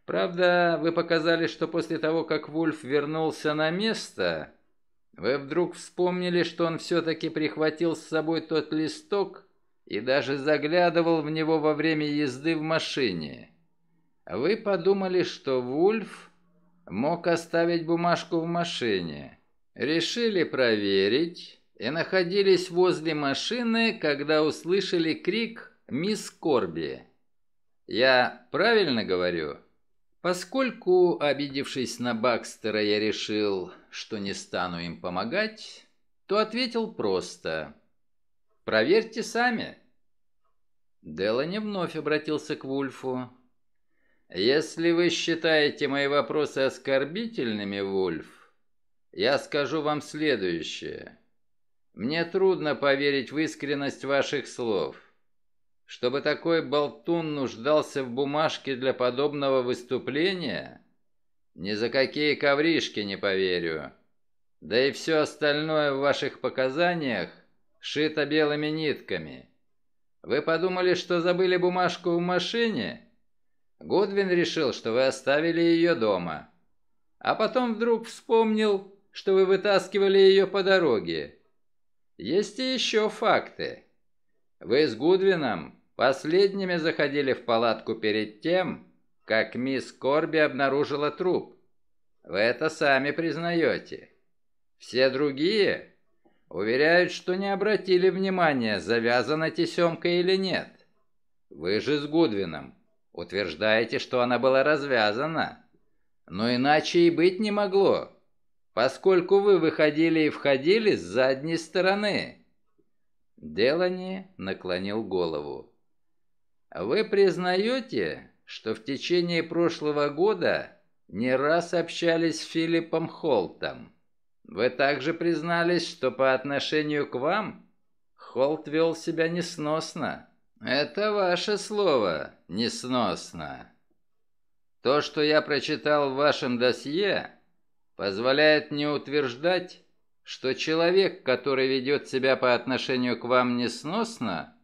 Правда, вы показали, что после того, как Вульф вернулся на место, вы вдруг вспомнили, что он все-таки прихватил с собой тот листок и даже заглядывал в него во время езды в машине. Вы подумали, что Вульф мог оставить бумажку в машине. Решили проверить, и находились возле машины, когда услышали крик «Мисс Корби». «Я правильно говорю?» Поскольку, обидевшись на Бакстера, я решил, что не стану им помогать, то ответил просто «Проверьте сами». Делани вновь обратился к Вульфу. «Если вы считаете мои вопросы оскорбительными, Вульф, я скажу вам следующее. Мне трудно поверить в искренность ваших слов. Чтобы такой болтун нуждался в бумажке для подобного выступления? Ни за какие ковришки не поверю. Да и все остальное в ваших показаниях шито белыми нитками. Вы подумали, что забыли бумажку в машине? Гудвин решил, что вы оставили ее дома. А потом вдруг вспомнил, что вы вытаскивали ее по дороге. Есть и еще факты. Вы с Гудвином последними заходили в палатку перед тем, как мисс Корби обнаружила труп. Вы это сами признаете. Все другие уверяют, что не обратили внимания, завязана тесемка или нет. Вы же с Гудвином утверждаете, что она была развязана. Но иначе и быть не могло поскольку вы выходили и входили с задней стороны». Делани наклонил голову. «Вы признаете, что в течение прошлого года не раз общались с Филиппом Холтом? Вы также признались, что по отношению к вам Холт вел себя несносно?» «Это ваше слово, несносно. То, что я прочитал в вашем досье, позволяет мне утверждать, что человек, который ведет себя по отношению к вам несносно,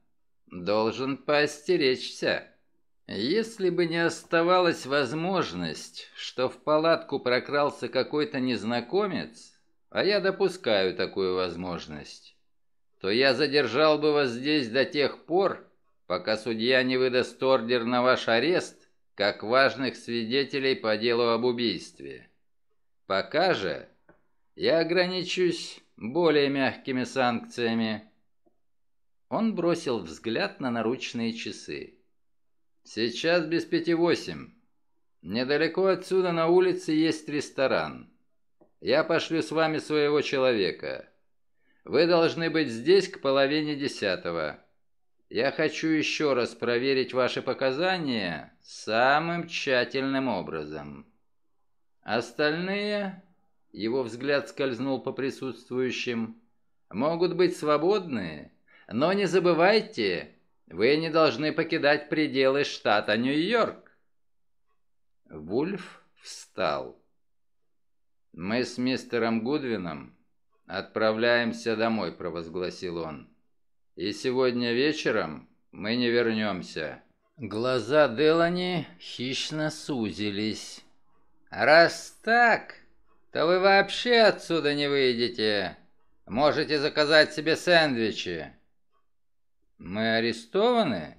должен поостеречься. Если бы не оставалась возможность, что в палатку прокрался какой-то незнакомец, а я допускаю такую возможность, то я задержал бы вас здесь до тех пор, пока судья не выдаст ордер на ваш арест, как важных свидетелей по делу об убийстве. Пока же я ограничусь более мягкими санкциями. Он бросил взгляд на наручные часы. Сейчас без пяти восемь. Недалеко отсюда на улице есть ресторан. Я пошлю с вами своего человека. Вы должны быть здесь к половине десятого. Я хочу еще раз проверить ваши показания самым тщательным образом». Остальные, его взгляд скользнул по присутствующим, могут быть свободны, но не забывайте, вы не должны покидать пределы штата Нью-Йорк. Вульф встал. «Мы с мистером Гудвином отправляемся домой», — провозгласил он. «И сегодня вечером мы не вернемся». Глаза Делани хищно сузились. «Раз так, то вы вообще отсюда не выйдете. Можете заказать себе сэндвичи». «Мы арестованы?»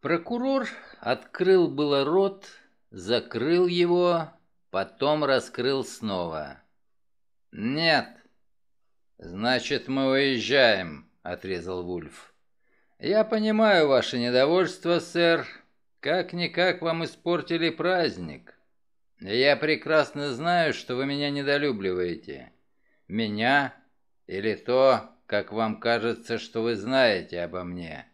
Прокурор открыл было рот, закрыл его, потом раскрыл снова. «Нет». «Значит, мы уезжаем», — отрезал Вульф. «Я понимаю ваше недовольство, сэр. Как-никак вам испортили праздник. Я прекрасно знаю, что вы меня недолюбливаете. Меня или то, как вам кажется, что вы знаете обо мне.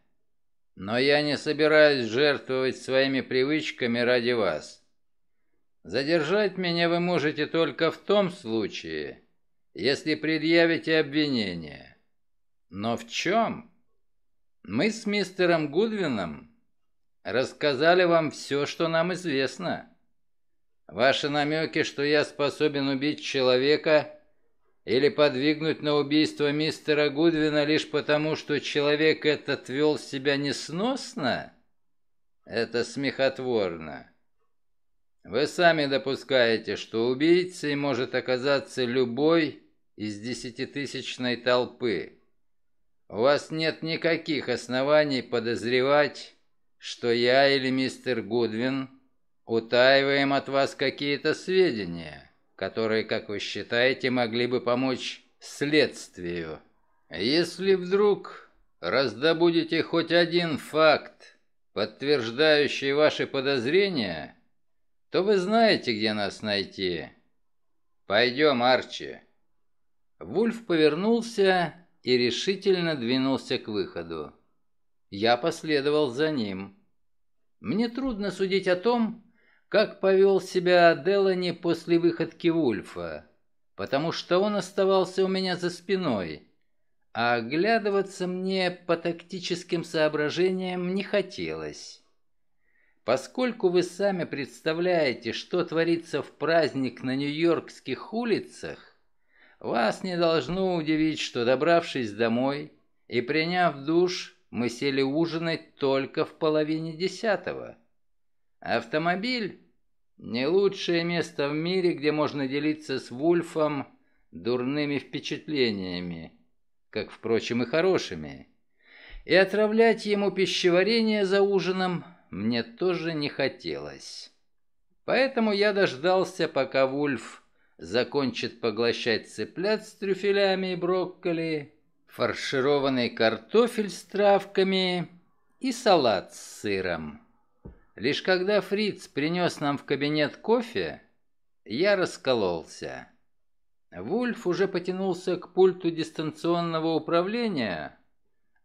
Но я не собираюсь жертвовать своими привычками ради вас. Задержать меня вы можете только в том случае, если предъявите обвинение. Но в чем? Мы с мистером Гудвином рассказали вам все, что нам известно. Ваши намеки, что я способен убить человека или подвигнуть на убийство мистера Гудвина лишь потому, что человек этот вел себя несносно, это смехотворно. Вы сами допускаете, что убийцей может оказаться любой из десятитысячной толпы. У вас нет никаких оснований подозревать, что я или мистер Гудвин – утаиваем от вас какие-то сведения, которые, как вы считаете, могли бы помочь следствию. Если вдруг раздобудете хоть один факт, подтверждающий ваши подозрения, то вы знаете, где нас найти. Пойдем, Арчи». Вульф повернулся и решительно двинулся к выходу. Я последовал за ним. Мне трудно судить о том, как повел себя Делани после выходки Вульфа, потому что он оставался у меня за спиной, а оглядываться мне по тактическим соображениям не хотелось. Поскольку вы сами представляете, что творится в праздник на нью-йоркских улицах, вас не должно удивить, что, добравшись домой и приняв душ, мы сели ужинать только в половине десятого. Автомобиль не лучшее место в мире, где можно делиться с Вульфом дурными впечатлениями, как, впрочем, и хорошими. И отравлять ему пищеварение за ужином мне тоже не хотелось. Поэтому я дождался, пока Вульф закончит поглощать цыплят с трюфелями и брокколи, фаршированный картофель с травками и салат с сыром. Лишь когда Фриц принес нам в кабинет кофе, я раскололся. Вульф уже потянулся к пульту дистанционного управления.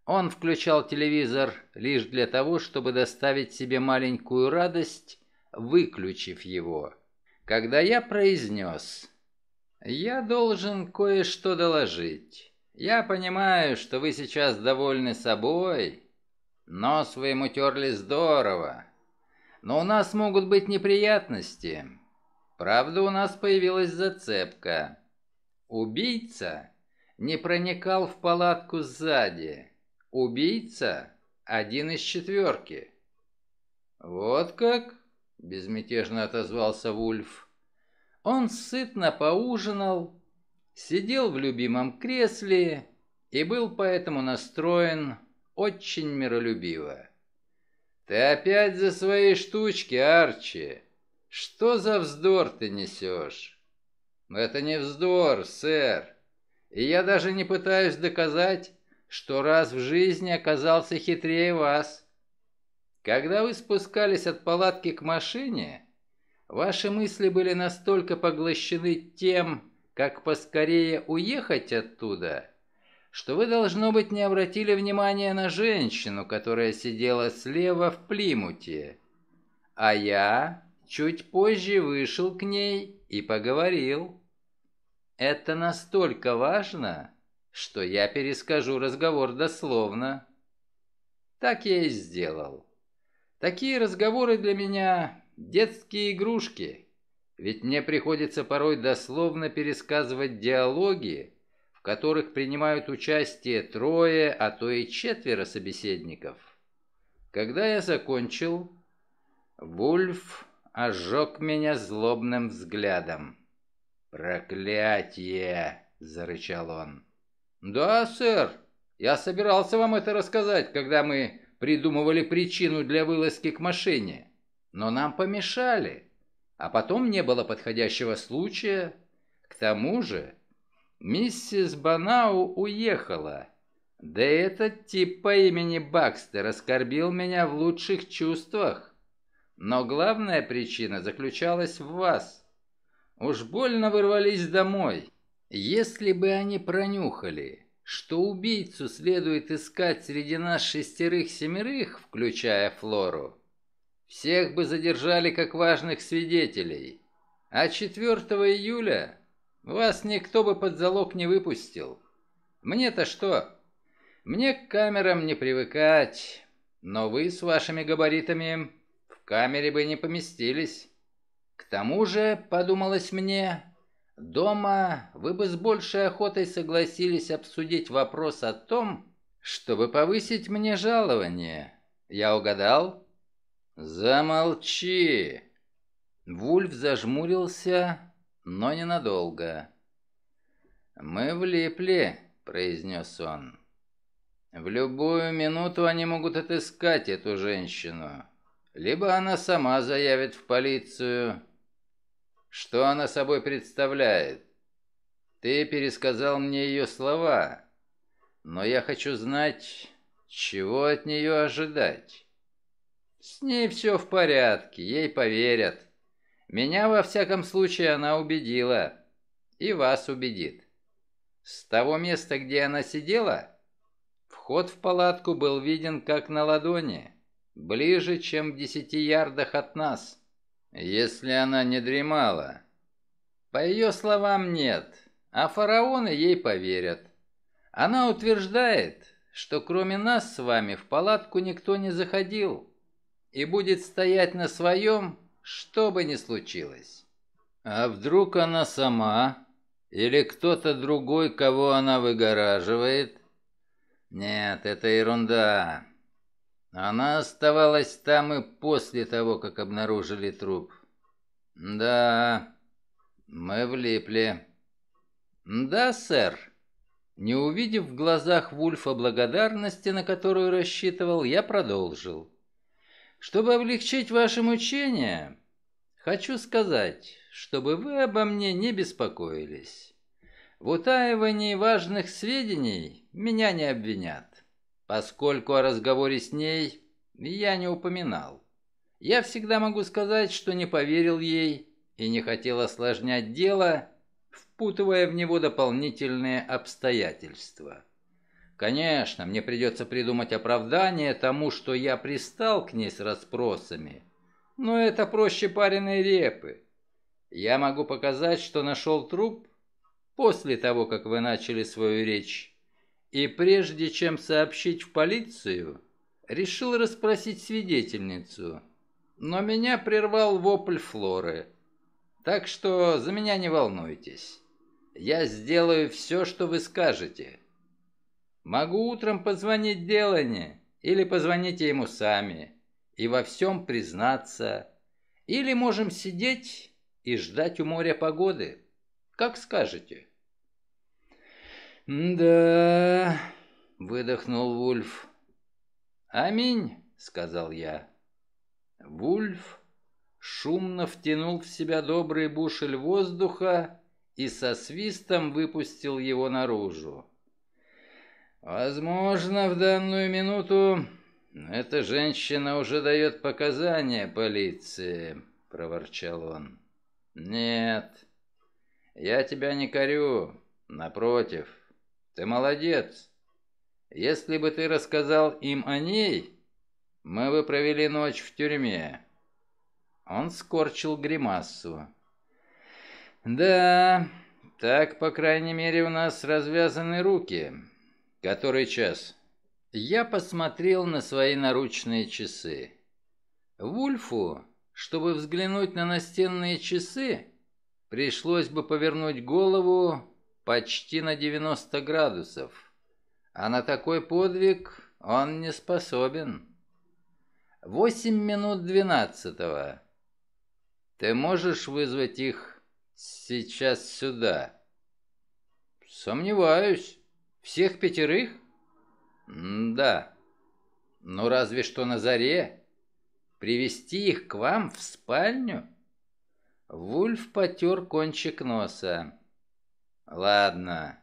Он включал телевизор лишь для того, чтобы доставить себе маленькую радость, выключив его. Когда я произнес, «Я должен кое-что доложить. Я понимаю, что вы сейчас довольны собой, но своему терли здорово. Но у нас могут быть неприятности. Правда, у нас появилась зацепка. Убийца не проникал в палатку сзади. Убийца один из четверки. «Вот как?» — безмятежно отозвался Вульф. Он сытно поужинал, сидел в любимом кресле и был поэтому настроен очень миролюбиво. «Ты опять за свои штучки, Арчи! Что за вздор ты несешь?» «Это не вздор, сэр. И я даже не пытаюсь доказать, что раз в жизни оказался хитрее вас. Когда вы спускались от палатки к машине, ваши мысли были настолько поглощены тем, как поскорее уехать оттуда, что вы, должно быть, не обратили внимания на женщину, которая сидела слева в Плимуте. А я чуть позже вышел к ней и поговорил. Это настолько важно, что я перескажу разговор дословно. Так я и сделал. Такие разговоры для меня детские игрушки, ведь мне приходится порой дословно пересказывать диалоги, в которых принимают участие трое, а то и четверо собеседников. Когда я закончил, Вульф ожег меня злобным взглядом. «Проклятие!» — зарычал он. «Да, сэр, я собирался вам это рассказать, когда мы придумывали причину для вылазки к машине, но нам помешали, а потом не было подходящего случая. К тому же Миссис Банау уехала. Да этот тип по имени Бакстер оскорбил меня в лучших чувствах. Но главная причина заключалась в вас. Уж больно вырвались домой. Если бы они пронюхали, что убийцу следует искать среди нас шестерых-семерых, включая Флору, всех бы задержали как важных свидетелей. А 4 июля вас никто бы под залог не выпустил. Мне-то что? Мне к камерам не привыкать, но вы с вашими габаритами в камере бы не поместились. К тому же, подумалось мне, дома вы бы с большей охотой согласились обсудить вопрос о том, чтобы повысить мне жалование. Я угадал? Замолчи. Вульф зажмурился, но ненадолго. «Мы влипли», — произнес он. «В любую минуту они могут отыскать эту женщину. Либо она сама заявит в полицию. Что она собой представляет? Ты пересказал мне ее слова, но я хочу знать, чего от нее ожидать». «С ней все в порядке, ей поверят. Меня, во всяком случае, она убедила. И вас убедит. С того места, где она сидела, вход в палатку был виден как на ладони, ближе, чем в десяти ярдах от нас, если она не дремала. По ее словам, нет, а фараоны ей поверят. Она утверждает, что кроме нас с вами в палатку никто не заходил и будет стоять на своем, что бы ни случилось. А вдруг она сама или кто-то другой, кого она выгораживает? Нет, это ерунда. Она оставалась там и после того, как обнаружили труп. Да, мы влипли. Да, сэр. Не увидев в глазах Вульфа благодарности, на которую рассчитывал, я продолжил. Чтобы облегчить ваше мучение. Хочу сказать, чтобы вы обо мне не беспокоились. В утаивании важных сведений меня не обвинят, поскольку о разговоре с ней я не упоминал. Я всегда могу сказать, что не поверил ей и не хотел осложнять дело, впутывая в него дополнительные обстоятельства. Конечно, мне придется придумать оправдание тому, что я пристал к ней с расспросами – но это проще пареной репы. Я могу показать, что нашел труп после того, как вы начали свою речь. И прежде чем сообщить в полицию, решил расспросить свидетельницу. Но меня прервал вопль Флоры. Так что за меня не волнуйтесь. Я сделаю все, что вы скажете. Могу утром позвонить Делане или позвоните ему сами и во всем признаться. Или можем сидеть и ждать у моря погоды. Как скажете. «Да...» — выдохнул Вульф. «Аминь», — сказал я. Вульф шумно втянул в себя добрый бушель воздуха и со свистом выпустил его наружу. Возможно, в данную минуту «Эта женщина уже дает показания полиции», — проворчал он. «Нет, я тебя не корю. Напротив, ты молодец. Если бы ты рассказал им о ней, мы бы провели ночь в тюрьме». Он скорчил гримасу. «Да, так, по крайней мере, у нас развязаны руки. Который час?» Я посмотрел на свои наручные часы. Вульфу, чтобы взглянуть на настенные часы, пришлось бы повернуть голову почти на 90 градусов. А на такой подвиг он не способен. Восемь минут двенадцатого. Ты можешь вызвать их сейчас сюда? Сомневаюсь. Всех пятерых? — М-да. но ну, разве что на заре. Привести их к вам в спальню? Вульф потер кончик носа. Ладно.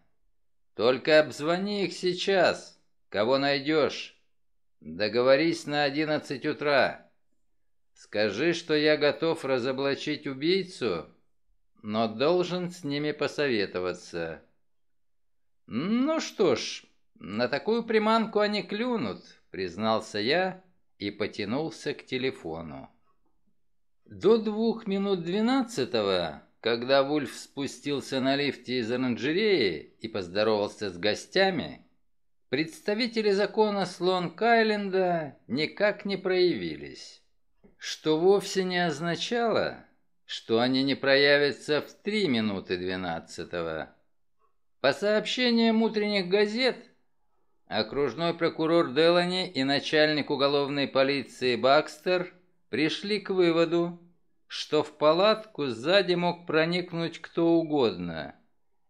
Только обзвони их сейчас. Кого найдешь? Договорись на одиннадцать утра. Скажи, что я готов разоблачить убийцу, но должен с ними посоветоваться. Ну что ж, «На такую приманку они клюнут», — признался я и потянулся к телефону. До двух минут двенадцатого, когда Вульф спустился на лифте из оранжереи и поздоровался с гостями, представители закона Слон Кайленда никак не проявились, что вовсе не означало, что они не проявятся в три минуты двенадцатого. По сообщениям утренних газет, Окружной прокурор Делани и начальник уголовной полиции Бакстер пришли к выводу, что в палатку сзади мог проникнуть кто угодно,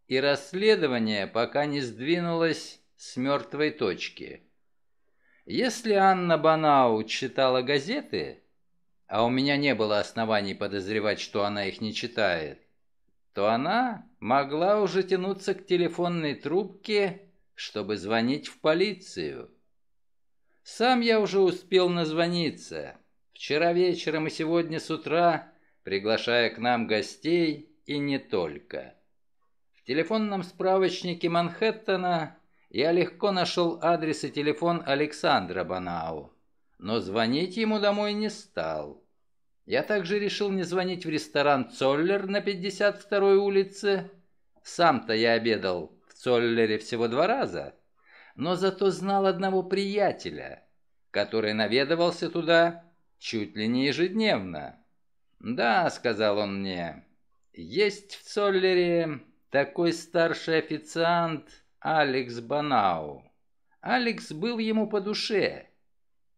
и расследование пока не сдвинулось с мертвой точки. Если Анна Банау читала газеты, а у меня не было оснований подозревать, что она их не читает, то она могла уже тянуться к телефонной трубке чтобы звонить в полицию. Сам я уже успел назвониться. Вчера вечером и сегодня с утра, приглашая к нам гостей и не только. В телефонном справочнике Манхэттена я легко нашел адрес и телефон Александра Банау, но звонить ему домой не стал. Я также решил не звонить в ресторан «Цоллер» на 52-й улице. Сам-то я обедал Соллере всего два раза, но зато знал одного приятеля, который наведывался туда чуть ли не ежедневно. «Да», — сказал он мне, — «есть в Соллере такой старший официант Алекс Банау». Алекс был ему по душе,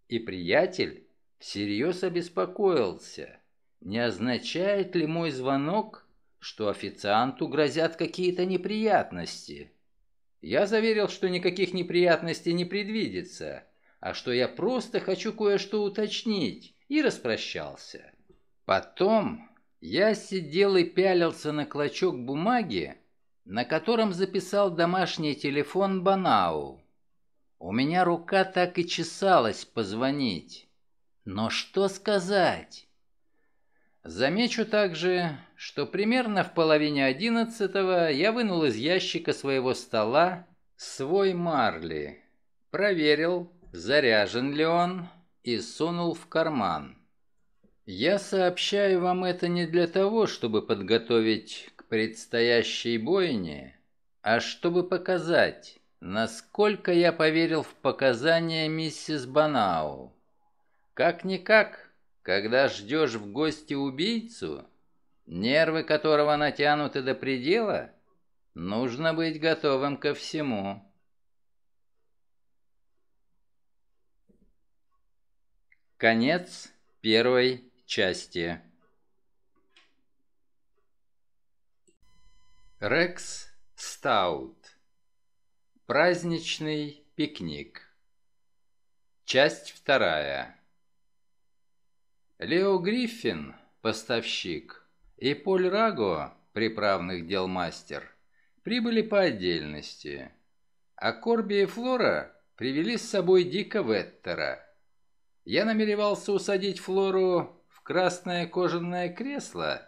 и приятель всерьез обеспокоился, не означает ли мой звонок, что официанту грозят какие-то неприятности. Я заверил, что никаких неприятностей не предвидится, а что я просто хочу кое-что уточнить, и распрощался. Потом я сидел и пялился на клочок бумаги, на котором записал домашний телефон Банау. У меня рука так и чесалась позвонить. Но что сказать? Замечу также, что примерно в половине одиннадцатого я вынул из ящика своего стола свой марли, проверил, заряжен ли он, и сунул в карман. Я сообщаю вам это не для того, чтобы подготовить к предстоящей бойне, а чтобы показать, насколько я поверил в показания миссис Банау. Как-никак, когда ждешь в гости убийцу, нервы которого натянуты до предела, нужно быть готовым ко всему. Конец первой части. Рекс Стаут. Праздничный пикник. Часть вторая. Лео Гриффин – поставщик, и Поль Раго – приправных дел мастер, прибыли по отдельности. А Корби и Флора привели с собой Дика Веттера. Я намеревался усадить Флору в красное кожаное кресло,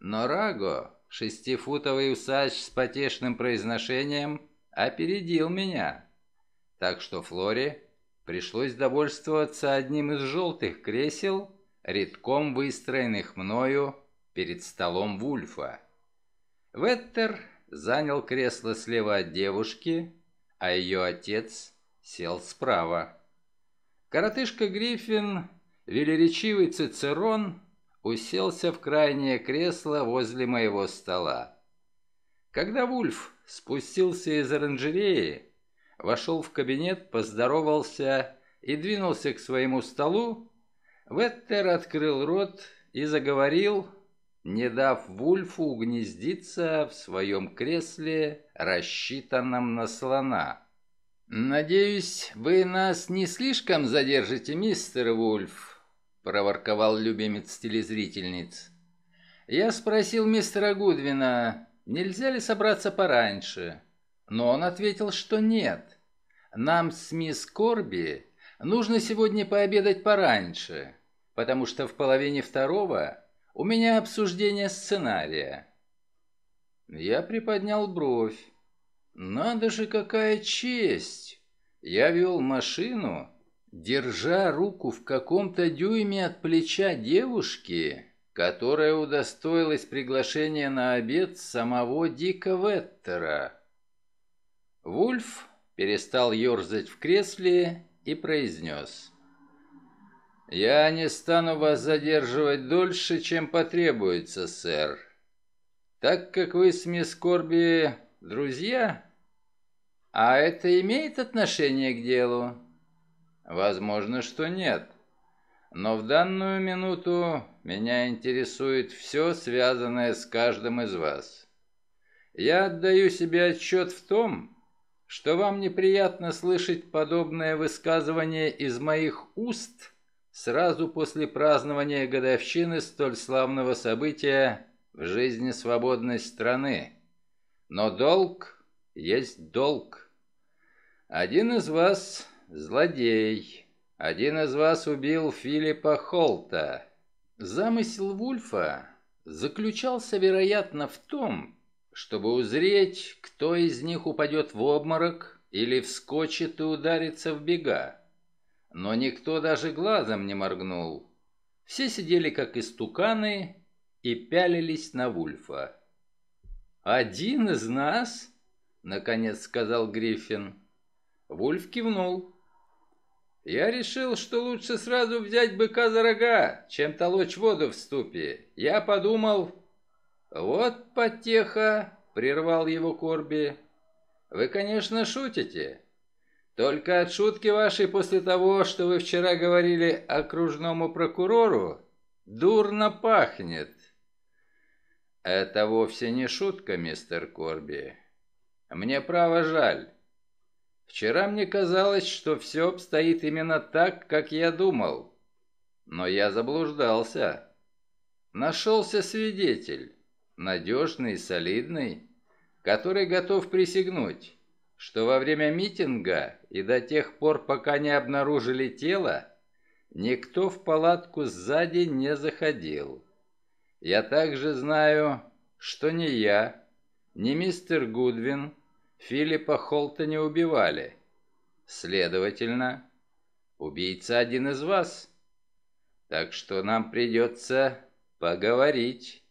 но Раго, шестифутовый усач с потешным произношением, опередил меня. Так что Флоре пришлось довольствоваться одним из желтых кресел – редком выстроенных мною перед столом Вульфа. Веттер занял кресло слева от девушки, а ее отец сел справа. Коротышка Гриффин, велеречивый Цицерон, уселся в крайнее кресло возле моего стола. Когда Вульф спустился из оранжереи, вошел в кабинет, поздоровался и двинулся к своему столу, Веттер открыл рот и заговорил, не дав Вульфу угнездиться в своем кресле, рассчитанном на слона. «Надеюсь, вы нас не слишком задержите, мистер Вульф», — проворковал любимец телезрительниц. «Я спросил мистера Гудвина, нельзя ли собраться пораньше, но он ответил, что нет. Нам с мисс Корби нужно сегодня пообедать пораньше» потому что в половине второго у меня обсуждение сценария. Я приподнял бровь. Надо же, какая честь! Я вел машину, держа руку в каком-то дюйме от плеча девушки, которая удостоилась приглашения на обед самого Дика Веттера. Вульф перестал ерзать в кресле и произнес — «Я не стану вас задерживать дольше, чем потребуется, сэр. Так как вы с мисс Корби друзья, а это имеет отношение к делу?» «Возможно, что нет. Но в данную минуту меня интересует все, связанное с каждым из вас. Я отдаю себе отчет в том, что вам неприятно слышать подобное высказывание из моих уст», сразу после празднования годовщины столь славного события в жизни свободной страны. Но долг есть долг. Один из вас – злодей, один из вас убил Филиппа Холта. Замысел Вульфа заключался, вероятно, в том, чтобы узреть, кто из них упадет в обморок или вскочит и ударится в бега но никто даже глазом не моргнул. Все сидели как истуканы и пялились на Вульфа. «Один из нас?» — наконец сказал Гриффин. Вульф кивнул. «Я решил, что лучше сразу взять быка за рога, чем толочь воду в ступе. Я подумал...» «Вот потеха!» — прервал его Корби. «Вы, конечно, шутите, только от шутки вашей после того, что вы вчера говорили окружному прокурору, дурно пахнет. Это вовсе не шутка, мистер Корби. Мне право жаль. Вчера мне казалось, что все обстоит именно так, как я думал. Но я заблуждался. Нашелся свидетель, надежный, солидный, который готов присягнуть что во время митинга и до тех пор, пока не обнаружили тело, никто в палатку сзади не заходил. Я также знаю, что ни я, ни мистер Гудвин Филиппа Холта не убивали. Следовательно, убийца один из вас. Так что нам придется поговорить.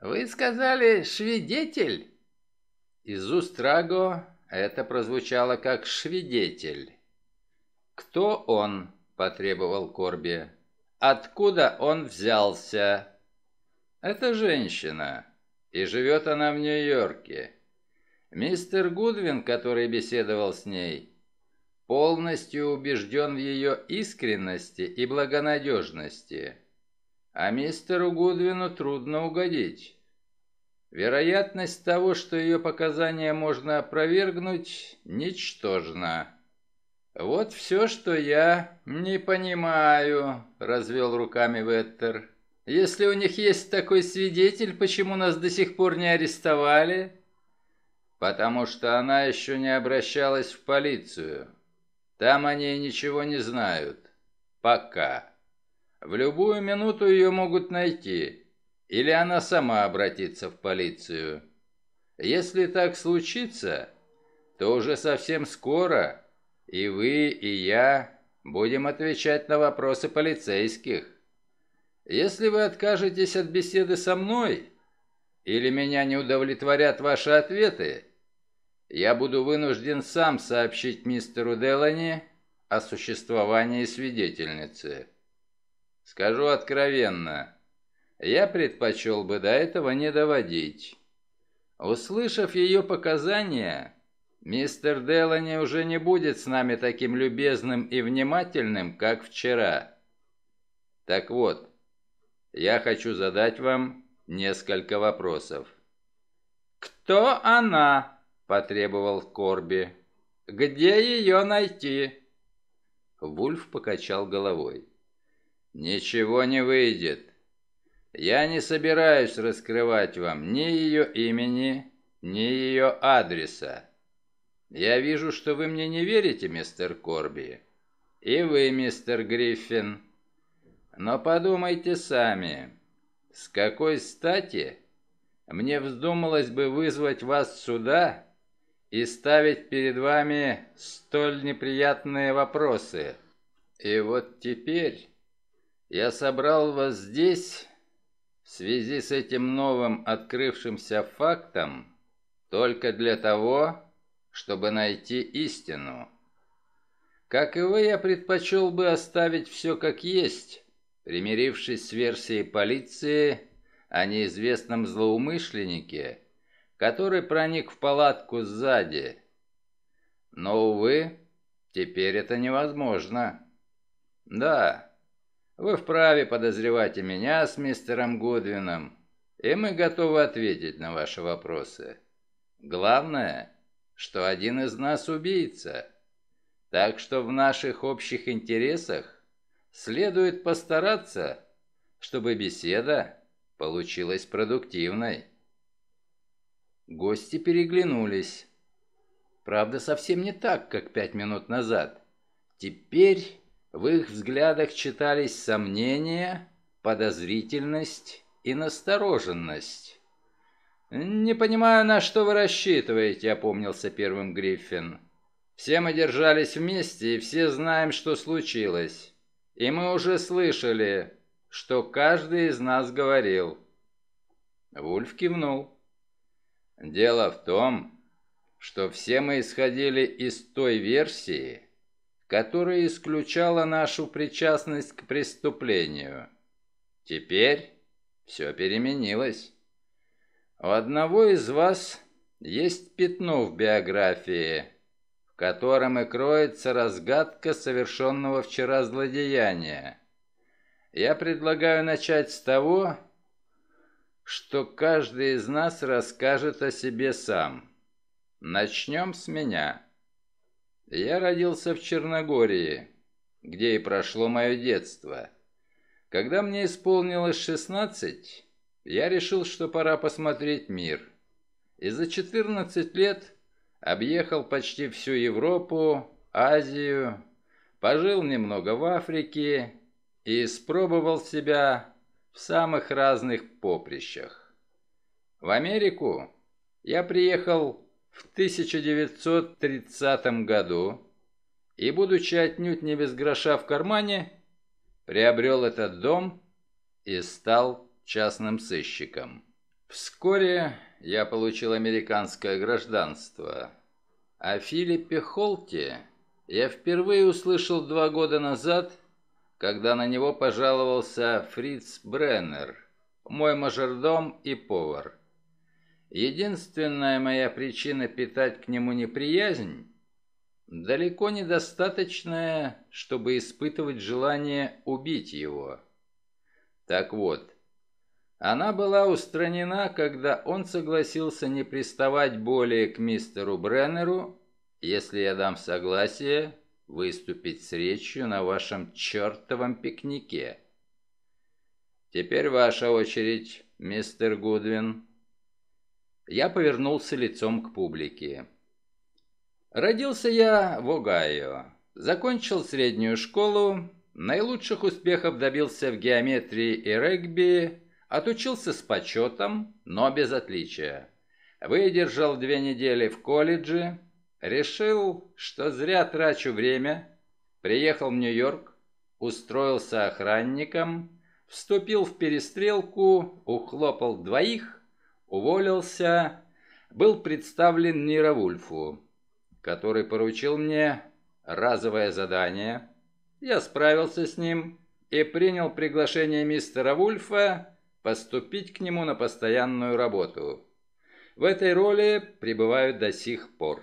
Вы сказали «шведетель»? Из уст Раго это прозвучало как «шведетель». «Кто он?» – потребовал Корби. «Откуда он взялся?» «Это женщина, и живет она в Нью-Йорке. Мистер Гудвин, который беседовал с ней, полностью убежден в ее искренности и благонадежности. А мистеру Гудвину трудно угодить. Вероятность того, что ее показания можно опровергнуть, ничтожна. «Вот все, что я не понимаю», — развел руками Веттер. «Если у них есть такой свидетель, почему нас до сих пор не арестовали?» «Потому что она еще не обращалась в полицию. Там они ничего не знают. Пока. В любую минуту ее могут найти. Или она сама обратится в полицию. Если так случится, то уже совсем скоро и вы, и я будем отвечать на вопросы полицейских. Если вы откажетесь от беседы со мной, или меня не удовлетворят ваши ответы, я буду вынужден сам сообщить мистеру Делани о существовании свидетельницы. Скажу откровенно, я предпочел бы до этого не доводить. Услышав ее показания, мистер Делани уже не будет с нами таким любезным и внимательным, как вчера. Так вот, я хочу задать вам несколько вопросов. «Кто она?» – потребовал Корби. «Где ее найти?» Вульф покачал головой. «Ничего не выйдет. Я не собираюсь раскрывать вам ни ее имени, ни ее адреса. Я вижу, что вы мне не верите, мистер Корби. И вы, мистер Гриффин. Но подумайте сами, с какой стати мне вздумалось бы вызвать вас сюда и ставить перед вами столь неприятные вопросы. И вот теперь я собрал вас здесь в связи с этим новым открывшимся фактом только для того, чтобы найти истину. Как и вы, я предпочел бы оставить все как есть, примирившись с версией полиции о неизвестном злоумышленнике, который проник в палатку сзади. Но, увы, теперь это невозможно. Да, вы вправе подозревать и меня с мистером Гудвином, и мы готовы ответить на ваши вопросы. Главное, что один из нас убийца. Так что в наших общих интересах следует постараться, чтобы беседа получилась продуктивной. Гости переглянулись. Правда, совсем не так, как пять минут назад. Теперь в их взглядах читались сомнения, подозрительность и настороженность. «Не понимаю, на что вы рассчитываете», — опомнился первым Гриффин. «Все мы держались вместе, и все знаем, что случилось. И мы уже слышали, что каждый из нас говорил». Вульф кивнул. «Дело в том, что все мы исходили из той версии, которая исключала нашу причастность к преступлению. Теперь все переменилось. У одного из вас есть пятно в биографии, в котором и кроется разгадка совершенного вчера злодеяния. Я предлагаю начать с того, что каждый из нас расскажет о себе сам. Начнем с меня. Я родился в Черногории, где и прошло мое детство. Когда мне исполнилось 16, я решил, что пора посмотреть мир. И за 14 лет объехал почти всю Европу, Азию, пожил немного в Африке и испробовал себя в самых разных поприщах. В Америку я приехал в 1930 году и, будучи отнюдь не без гроша в кармане, приобрел этот дом и стал частным сыщиком. Вскоре я получил американское гражданство. О Филиппе Холте я впервые услышал два года назад, когда на него пожаловался Фриц Бреннер, мой мажордом и повар. Единственная моя причина питать к нему неприязнь – далеко недостаточная, чтобы испытывать желание убить его. Так вот, она была устранена, когда он согласился не приставать более к мистеру Бреннеру, если я дам согласие выступить с речью на вашем чертовом пикнике. Теперь ваша очередь, мистер Гудвин. Я повернулся лицом к публике. Родился я в Огайо. Закончил среднюю школу, наилучших успехов добился в геометрии и регби, отучился с почетом, но без отличия. Выдержал две недели в колледже, решил, что зря трачу время, приехал в Нью-Йорк, устроился охранником, вступил в перестрелку, ухлопал двоих, уволился, был представлен Нировульфу, который поручил мне разовое задание. Я справился с ним и принял приглашение мистера Вульфа поступить к нему на постоянную работу. В этой роли пребываю до сих пор.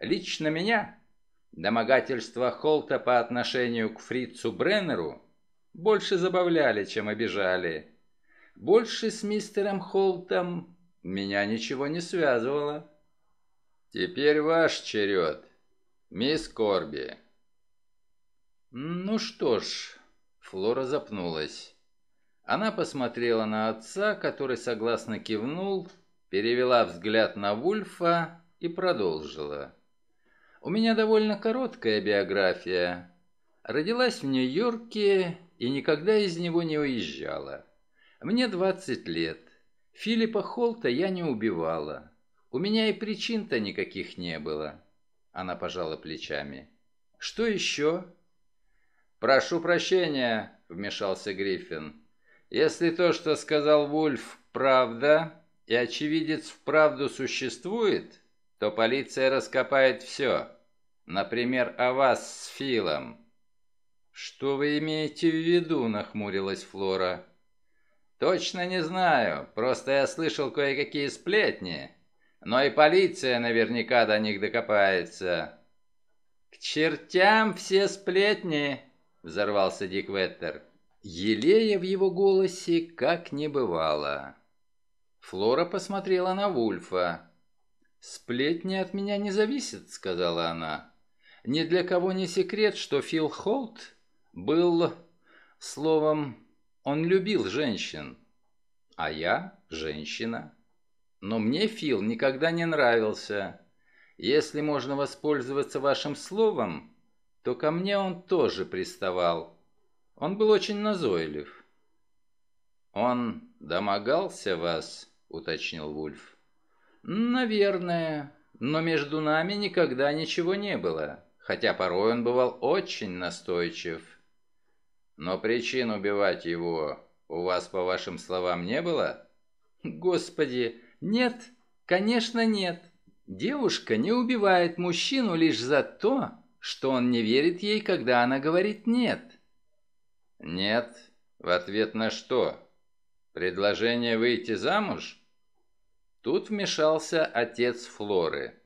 Лично меня домогательства Холта по отношению к фрицу Бреннеру больше забавляли, чем обижали. Больше с мистером Холтом меня ничего не связывало. Теперь ваш черед, мисс Корби. Ну что ж, Флора запнулась. Она посмотрела на отца, который согласно кивнул, перевела взгляд на Вульфа и продолжила. У меня довольно короткая биография. Родилась в Нью-Йорке и никогда из него не уезжала. Мне 20 лет. Филиппа Холта я не убивала. У меня и причин-то никаких не было. Она пожала плечами. Что еще? Прошу прощения, вмешался Гриффин. Если то, что сказал Вульф, правда, и очевидец вправду существует, то полиция раскопает все. Например, о вас с Филом». «Что вы имеете в виду?» – нахмурилась Флора. Точно не знаю, просто я слышал кое-какие сплетни. Но и полиция наверняка до них докопается. К чертям все сплетни, взорвался Дик Веттер. Елея в его голосе как не бывало. Флора посмотрела на Вульфа. «Сплетни от меня не зависят», — сказала она. «Ни для кого не секрет, что Фил Холт был, словом, он любил женщин, а я женщина. Но мне Фил никогда не нравился. Если можно воспользоваться вашим словом, то ко мне он тоже приставал. Он был очень назойлив. Он домогался вас, уточнил Вульф. Наверное, но между нами никогда ничего не было, хотя порой он бывал очень настойчив. Но причин убивать его у вас, по вашим словам, не было? Господи, нет, конечно нет. Девушка не убивает мужчину лишь за то, что он не верит ей, когда она говорит «нет». «Нет» в ответ на что? Предложение выйти замуж? Тут вмешался отец Флоры.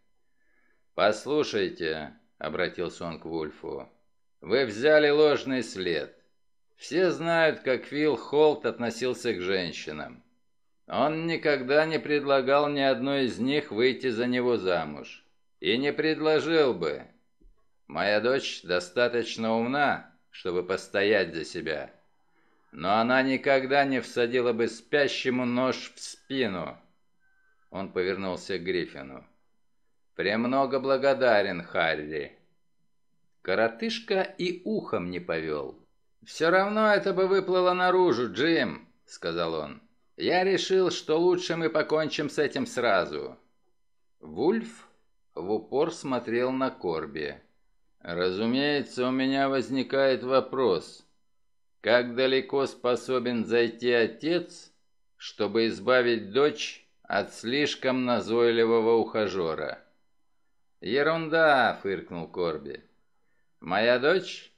«Послушайте», — обратился он к Вульфу, — «вы взяли ложный след. Все знают, как Фил Холт относился к женщинам. Он никогда не предлагал ни одной из них выйти за него замуж. И не предложил бы. Моя дочь достаточно умна, чтобы постоять за себя. Но она никогда не всадила бы спящему нож в спину. Он повернулся к Гриффину. «Премного благодарен, Харри». Коротышка и ухом не повел. «Все равно это бы выплыло наружу, Джим», — сказал он. «Я решил, что лучше мы покончим с этим сразу». Вульф в упор смотрел на Корби. «Разумеется, у меня возникает вопрос. Как далеко способен зайти отец, чтобы избавить дочь от слишком назойливого ухажера?» «Ерунда!» — фыркнул Корби. «Моя дочь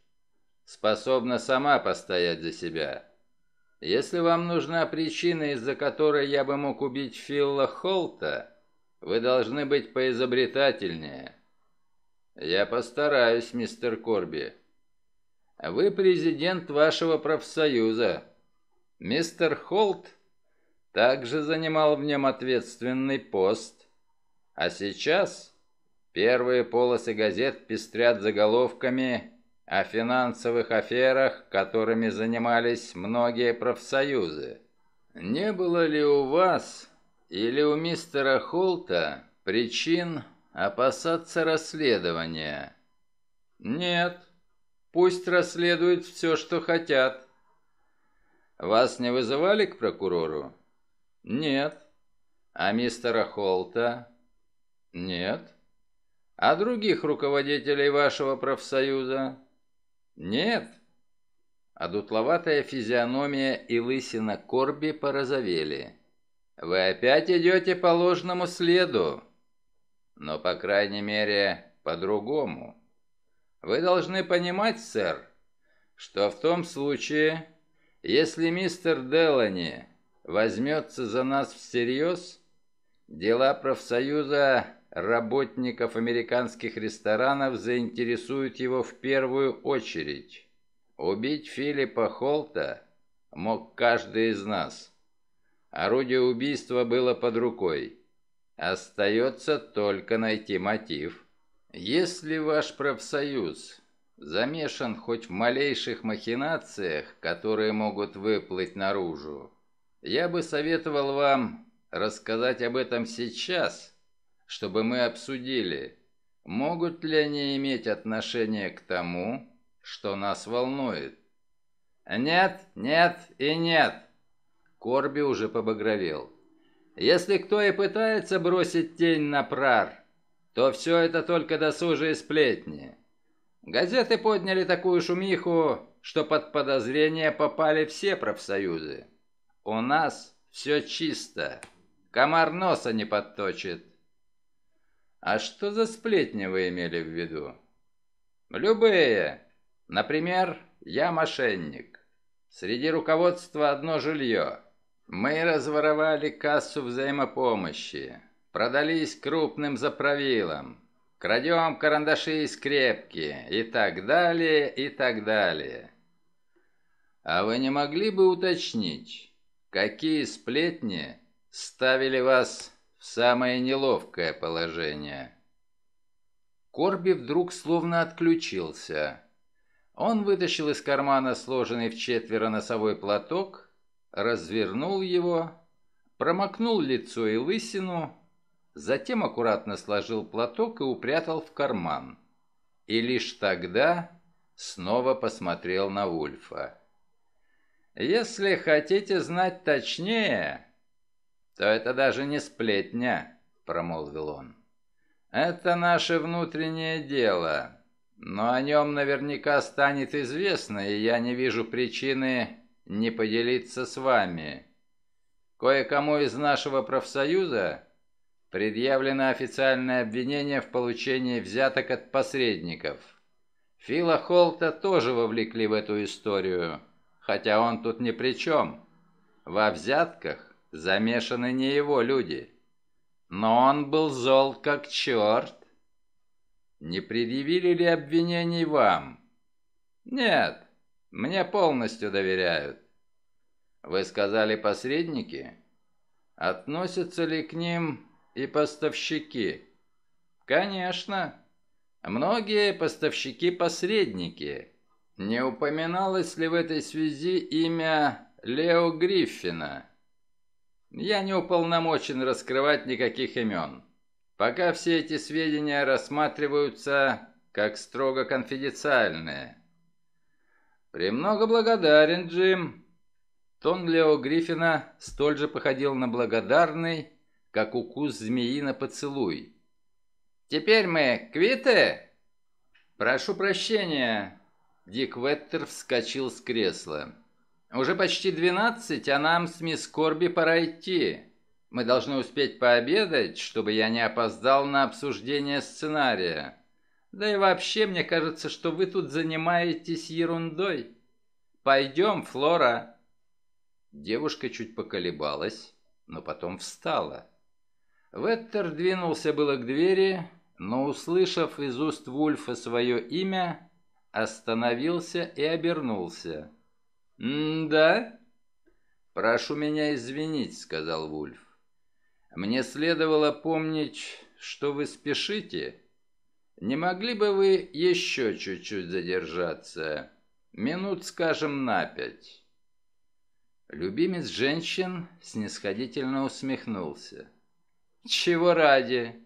способна сама постоять за себя. Если вам нужна причина, из-за которой я бы мог убить Филла Холта, вы должны быть поизобретательнее. Я постараюсь, мистер Корби. Вы президент вашего профсоюза. Мистер Холт также занимал в нем ответственный пост. А сейчас первые полосы газет пестрят заголовками о финансовых аферах, которыми занимались многие профсоюзы. Не было ли у вас или у мистера Холта причин опасаться расследования? Нет. Пусть расследуют все, что хотят. Вас не вызывали к прокурору? Нет. А мистера Холта? Нет. А других руководителей вашего профсоюза? «Нет». А дутловатая физиономия и лысина Корби порозовели. «Вы опять идете по ложному следу?» «Но, по крайней мере, по-другому. Вы должны понимать, сэр, что в том случае, если мистер Делани возьмется за нас всерьез, дела профсоюза работников американских ресторанов заинтересует его в первую очередь. Убить Филиппа Холта мог каждый из нас. Орудие убийства было под рукой. Остается только найти мотив. Если ваш профсоюз замешан хоть в малейших махинациях, которые могут выплыть наружу, я бы советовал вам рассказать об этом сейчас – чтобы мы обсудили, могут ли они иметь отношение к тому, что нас волнует. Нет, нет и нет. Корби уже побагровел. Если кто и пытается бросить тень на прар, то все это только досужие сплетни. Газеты подняли такую шумиху, что под подозрение попали все профсоюзы. У нас все чисто. Комар носа не подточит. А что за сплетни вы имели в виду? Любые. Например, я мошенник. Среди руководства одно жилье. Мы разворовали кассу взаимопомощи. Продались крупным заправилам. Крадем карандаши и скрепки. И так далее, и так далее. А вы не могли бы уточнить, какие сплетни ставили вас в самое неловкое положение. Корби вдруг словно отключился. Он вытащил из кармана сложенный в четверо носовой платок, развернул его, промокнул лицо и лысину, затем аккуратно сложил платок и упрятал в карман. И лишь тогда снова посмотрел на Ульфа. «Если хотите знать точнее, «То это даже не сплетня», — промолвил он. «Это наше внутреннее дело, но о нем наверняка станет известно, и я не вижу причины не поделиться с вами. Кое-кому из нашего профсоюза предъявлено официальное обвинение в получении взяток от посредников. Фила Холта тоже вовлекли в эту историю, хотя он тут ни при чем. Во взятках Замешаны не его люди. Но он был зол как черт. Не предъявили ли обвинений вам? Нет, мне полностью доверяют. Вы сказали посредники? Относятся ли к ним и поставщики? Конечно. Многие поставщики-посредники. Не упоминалось ли в этой связи имя Лео Гриффина? Я не уполномочен раскрывать никаких имен. Пока все эти сведения рассматриваются как строго конфиденциальные. «Премного благодарен, Джим». Тон Лео Гриффина столь же походил на благодарный, как укус змеи на поцелуй. «Теперь мы квиты?» «Прошу прощения». Дик Веттер вскочил с кресла. Уже почти двенадцать, а нам с мисс Корби пора идти. Мы должны успеть пообедать, чтобы я не опоздал на обсуждение сценария. Да и вообще, мне кажется, что вы тут занимаетесь ерундой. Пойдем, Флора. Девушка чуть поколебалась, но потом встала. Веттер двинулся было к двери, но, услышав из уст Вульфа свое имя, остановился и обернулся. «М-да?» «Прошу меня извинить», — сказал Вульф. «Мне следовало помнить, что вы спешите. Не могли бы вы еще чуть-чуть задержаться? Минут, скажем, на пять». Любимец женщин снисходительно усмехнулся. «Чего ради?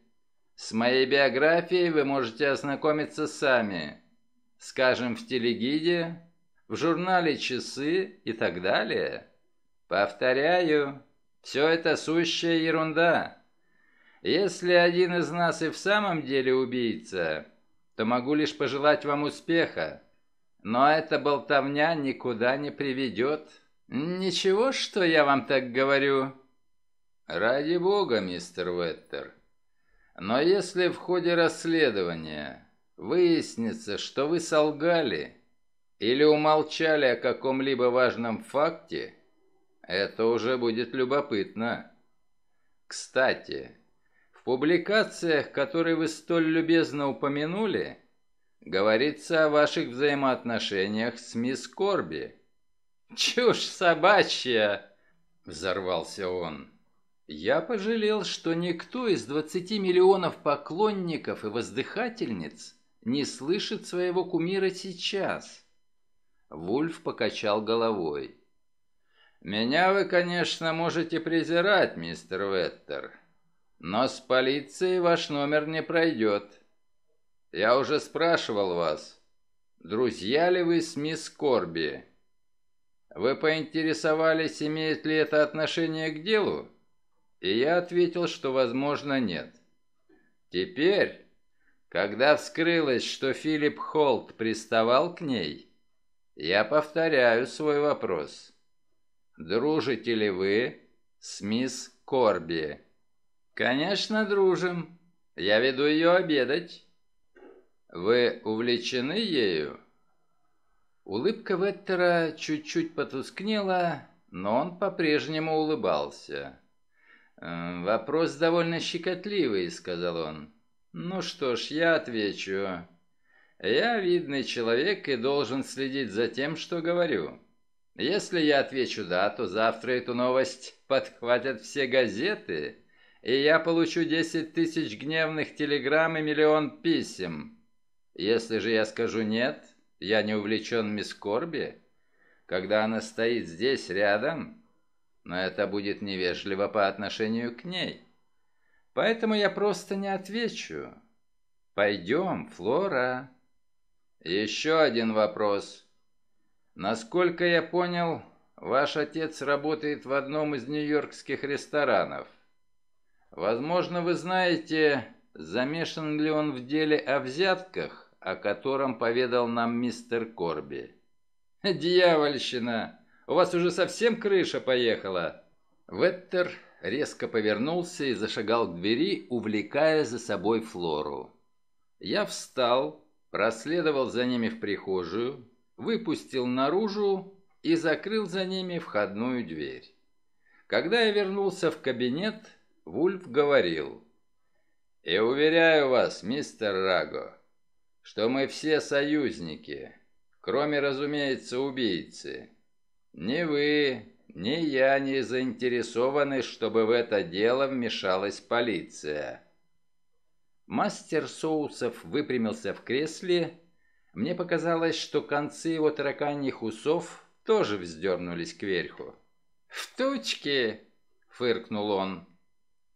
С моей биографией вы можете ознакомиться сами. Скажем, в телегиде в журнале «Часы» и так далее. Повторяю, все это сущая ерунда. Если один из нас и в самом деле убийца, то могу лишь пожелать вам успеха. Но эта болтовня никуда не приведет. Ничего, что я вам так говорю? Ради бога, мистер Веттер. Но если в ходе расследования выяснится, что вы солгали или умолчали о каком-либо важном факте, это уже будет любопытно. Кстати, в публикациях, которые вы столь любезно упомянули, говорится о ваших взаимоотношениях с мисс Корби. «Чушь собачья!» — взорвался он. Я пожалел, что никто из 20 миллионов поклонников и воздыхательниц не слышит своего кумира сейчас. Вульф покачал головой. «Меня вы, конечно, можете презирать, мистер Веттер, но с полицией ваш номер не пройдет. Я уже спрашивал вас, друзья ли вы с мисс Корби? Вы поинтересовались, имеет ли это отношение к делу? И я ответил, что, возможно, нет. Теперь, когда вскрылось, что Филипп Холт приставал к ней, я повторяю свой вопрос. Дружите ли вы с мисс Корби? Конечно, дружим. Я веду ее обедать. Вы увлечены ею? Улыбка Веттера чуть-чуть потускнела, но он по-прежнему улыбался. «Вопрос довольно щекотливый», — сказал он. «Ну что ж, я отвечу. Я видный человек и должен следить за тем, что говорю. Если я отвечу «да», то завтра эту новость подхватят все газеты, и я получу 10 тысяч гневных телеграмм и миллион писем. Если же я скажу «нет», я не увлечен мисс Корби, когда она стоит здесь рядом, но это будет невежливо по отношению к ней. Поэтому я просто не отвечу. Пойдем, Флора. Еще один вопрос. Насколько я понял, ваш отец работает в одном из нью-йоркских ресторанов. Возможно, вы знаете, замешан ли он в деле о взятках, о котором поведал нам мистер Корби. «Дьявольщина! У вас уже совсем крыша поехала!» Веттер резко повернулся и зашагал к двери, увлекая за собой Флору. Я встал, проследовал за ними в прихожую, выпустил наружу и закрыл за ними входную дверь. Когда я вернулся в кабинет, Вульф говорил, «И уверяю вас, мистер Раго, что мы все союзники, кроме, разумеется, убийцы. Ни вы, ни я не заинтересованы, чтобы в это дело вмешалась полиция». Мастер соусов выпрямился в кресле. Мне показалось, что концы его тараканьих усов тоже вздернулись кверху. «В тучке!» — фыркнул он.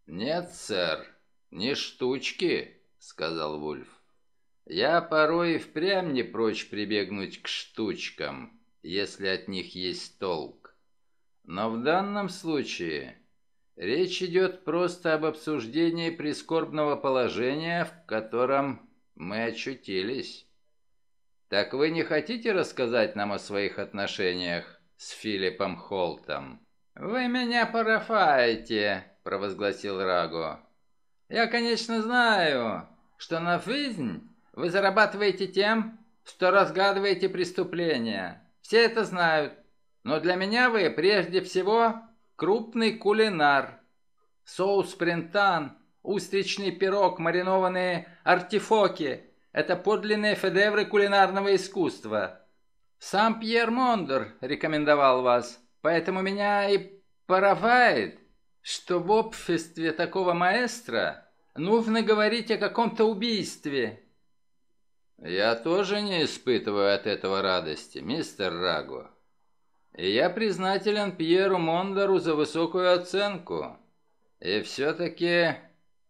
«Нет, сэр, не штучки», — сказал Вульф. «Я порой и впрямь не прочь прибегнуть к штучкам, если от них есть толк. Но в данном случае Речь идет просто об обсуждении прискорбного положения, в котором мы очутились. Так вы не хотите рассказать нам о своих отношениях с Филиппом Холтом? Вы меня порафаете, провозгласил Раго. Я, конечно, знаю, что на жизнь вы зарабатываете тем, что разгадываете преступления. Все это знают. Но для меня вы прежде всего крупный кулинар. Соус принтан, устричный пирог, маринованные артифоки – это подлинные федевры кулинарного искусства. Сам Пьер Мондер рекомендовал вас, поэтому меня и поравает, что в обществе такого маэстро нужно говорить о каком-то убийстве. Я тоже не испытываю от этого радости, мистер Раго я признателен Пьеру Мондору за высокую оценку. И все-таки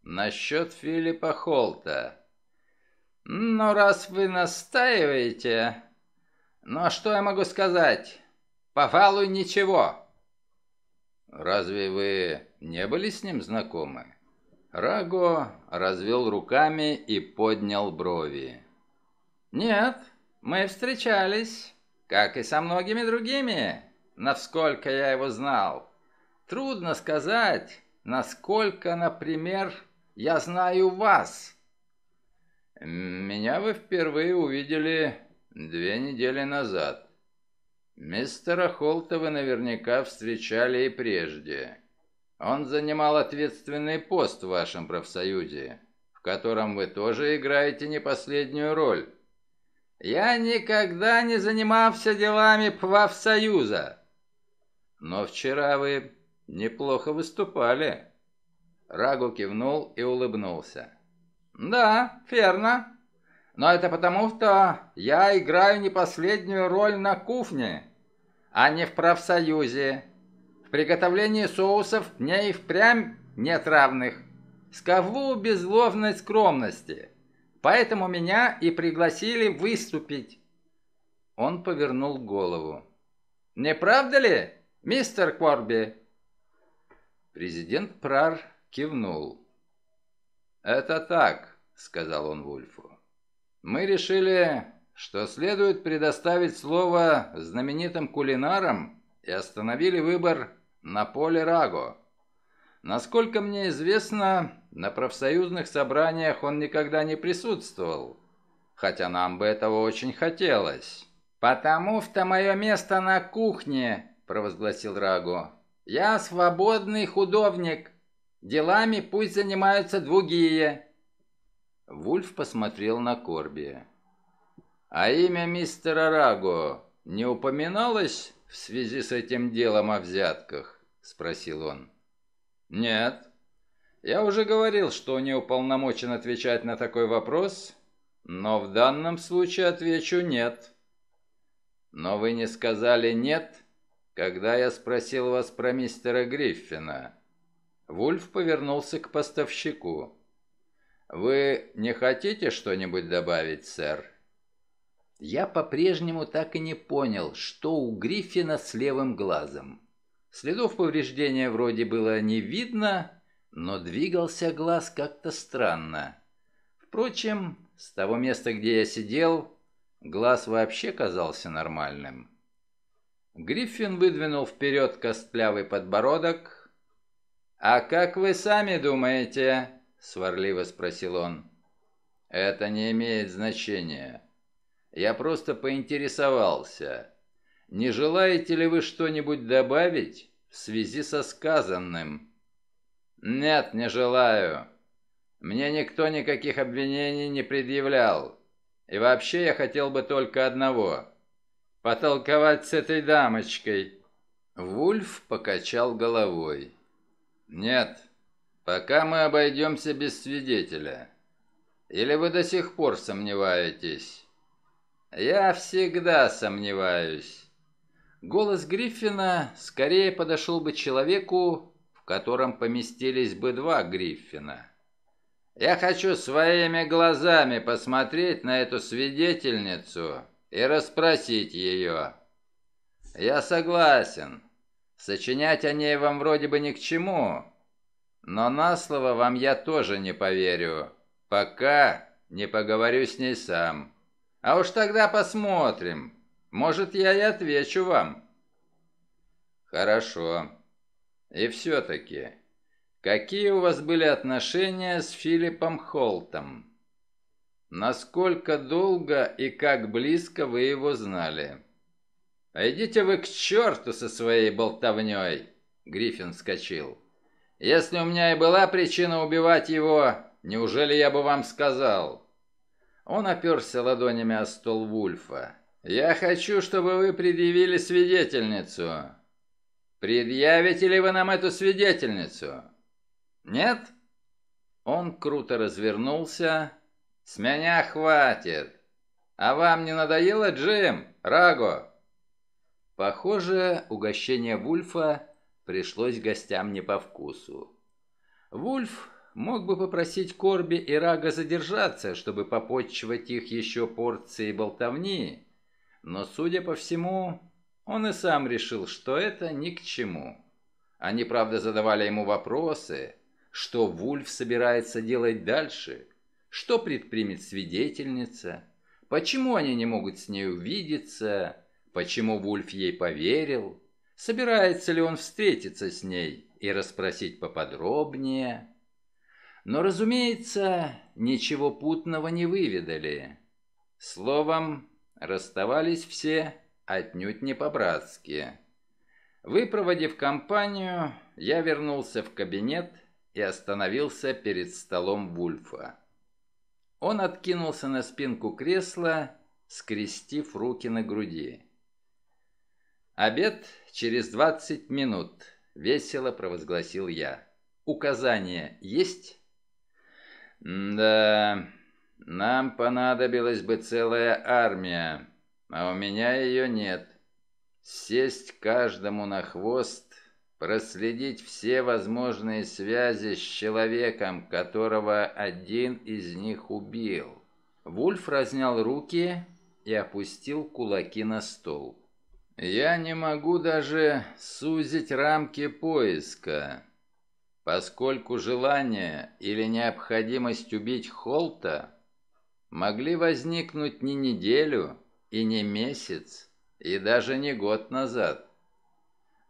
насчет Филиппа Холта. Но ну, раз вы настаиваете... Но ну, а что я могу сказать? По фалу ничего. Разве вы не были с ним знакомы? Раго развел руками и поднял брови. Нет, мы встречались. Как и со многими другими, насколько я его знал. Трудно сказать, насколько, например, я знаю вас. Меня вы впервые увидели две недели назад. Мистера Холта вы наверняка встречали и прежде. Он занимал ответственный пост в вашем профсоюзе, в котором вы тоже играете не последнюю роль. Я никогда не занимался делами Пвавсоюза. Но вчера вы неплохо выступали. Рагу кивнул и улыбнулся. Да, верно. Но это потому, что я играю не последнюю роль на кухне, а не в профсоюзе. В приготовлении соусов мне и впрямь нет равных. Скову безловной скромности. Поэтому меня и пригласили выступить». Он повернул голову. «Не правда ли, мистер Корби?» Президент Прар кивнул. «Это так», — сказал он Вульфу. «Мы решили, что следует предоставить слово знаменитым кулинарам и остановили выбор на поле Раго. Насколько мне известно, на профсоюзных собраниях он никогда не присутствовал, хотя нам бы этого очень хотелось. «Потому-то мое место на кухне», – провозгласил Раго. «Я свободный художник. Делами пусть занимаются другие». Вульф посмотрел на Корби. «А имя мистера Раго не упоминалось в связи с этим делом о взятках?» – спросил он. «Нет», я уже говорил, что не уполномочен отвечать на такой вопрос, но в данном случае отвечу «нет». Но вы не сказали «нет», когда я спросил вас про мистера Гриффина. Вульф повернулся к поставщику. «Вы не хотите что-нибудь добавить, сэр?» Я по-прежнему так и не понял, что у Гриффина с левым глазом. Следов повреждения вроде было не видно, но двигался глаз как-то странно. Впрочем, с того места, где я сидел, глаз вообще казался нормальным. Гриффин выдвинул вперед костлявый подбородок. «А как вы сами думаете?» — сварливо спросил он. «Это не имеет значения. Я просто поинтересовался. Не желаете ли вы что-нибудь добавить в связи со сказанным?» «Нет, не желаю. Мне никто никаких обвинений не предъявлял. И вообще я хотел бы только одного — потолковать с этой дамочкой». Вульф покачал головой. «Нет, пока мы обойдемся без свидетеля. Или вы до сих пор сомневаетесь?» «Я всегда сомневаюсь». Голос Гриффина скорее подошел бы человеку, котором поместились бы два Гриффина. Я хочу своими глазами посмотреть на эту свидетельницу и расспросить ее. Я согласен. Сочинять о ней вам вроде бы ни к чему, но на слово вам я тоже не поверю, пока не поговорю с ней сам. А уж тогда посмотрим. Может, я и отвечу вам. Хорошо. И все-таки, какие у вас были отношения с Филиппом Холтом? Насколько долго и как близко вы его знали? «Пойдите вы к черту со своей болтовней!» Гриффин вскочил. «Если у меня и была причина убивать его, неужели я бы вам сказал?» Он оперся ладонями о стол Вульфа. «Я хочу, чтобы вы предъявили свидетельницу. «Предъявите ли вы нам эту свидетельницу?» «Нет?» Он круто развернулся. «С меня хватит! А вам не надоело, Джим? Раго?» Похоже, угощение Вульфа пришлось гостям не по вкусу. Вульф мог бы попросить Корби и Рага задержаться, чтобы попотчевать их еще порцией болтовни, но, судя по всему, он и сам решил, что это ни к чему. Они, правда, задавали ему вопросы, что Вульф собирается делать дальше, что предпримет свидетельница, почему они не могут с ней увидеться, почему Вульф ей поверил, собирается ли он встретиться с ней и расспросить поподробнее. Но, разумеется, ничего путного не выведали. Словом, расставались все отнюдь не по-братски. Выпроводив компанию, я вернулся в кабинет и остановился перед столом Вульфа. Он откинулся на спинку кресла, скрестив руки на груди. «Обед через 20 минут», — весело провозгласил я. Указание есть?» «Да, нам понадобилась бы целая армия», а у меня ее нет. Сесть каждому на хвост, проследить все возможные связи с человеком, которого один из них убил. Вульф разнял руки и опустил кулаки на стол. «Я не могу даже сузить рамки поиска, поскольку желание или необходимость убить Холта могли возникнуть не неделю, и не месяц, и даже не год назад.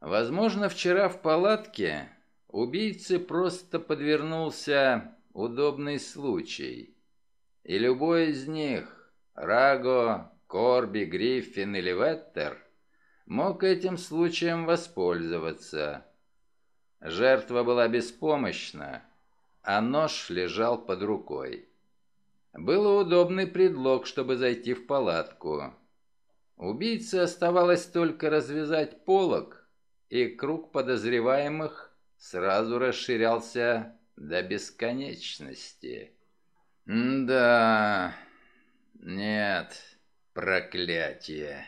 Возможно, вчера в палатке убийце просто подвернулся удобный случай. И любой из них, Раго, Корби, Гриффин или Веттер, мог этим случаем воспользоваться. Жертва была беспомощна, а нож лежал под рукой было удобный предлог, чтобы зайти в палатку. Убийце оставалось только развязать полог, и круг подозреваемых сразу расширялся до бесконечности. да, нет, проклятие.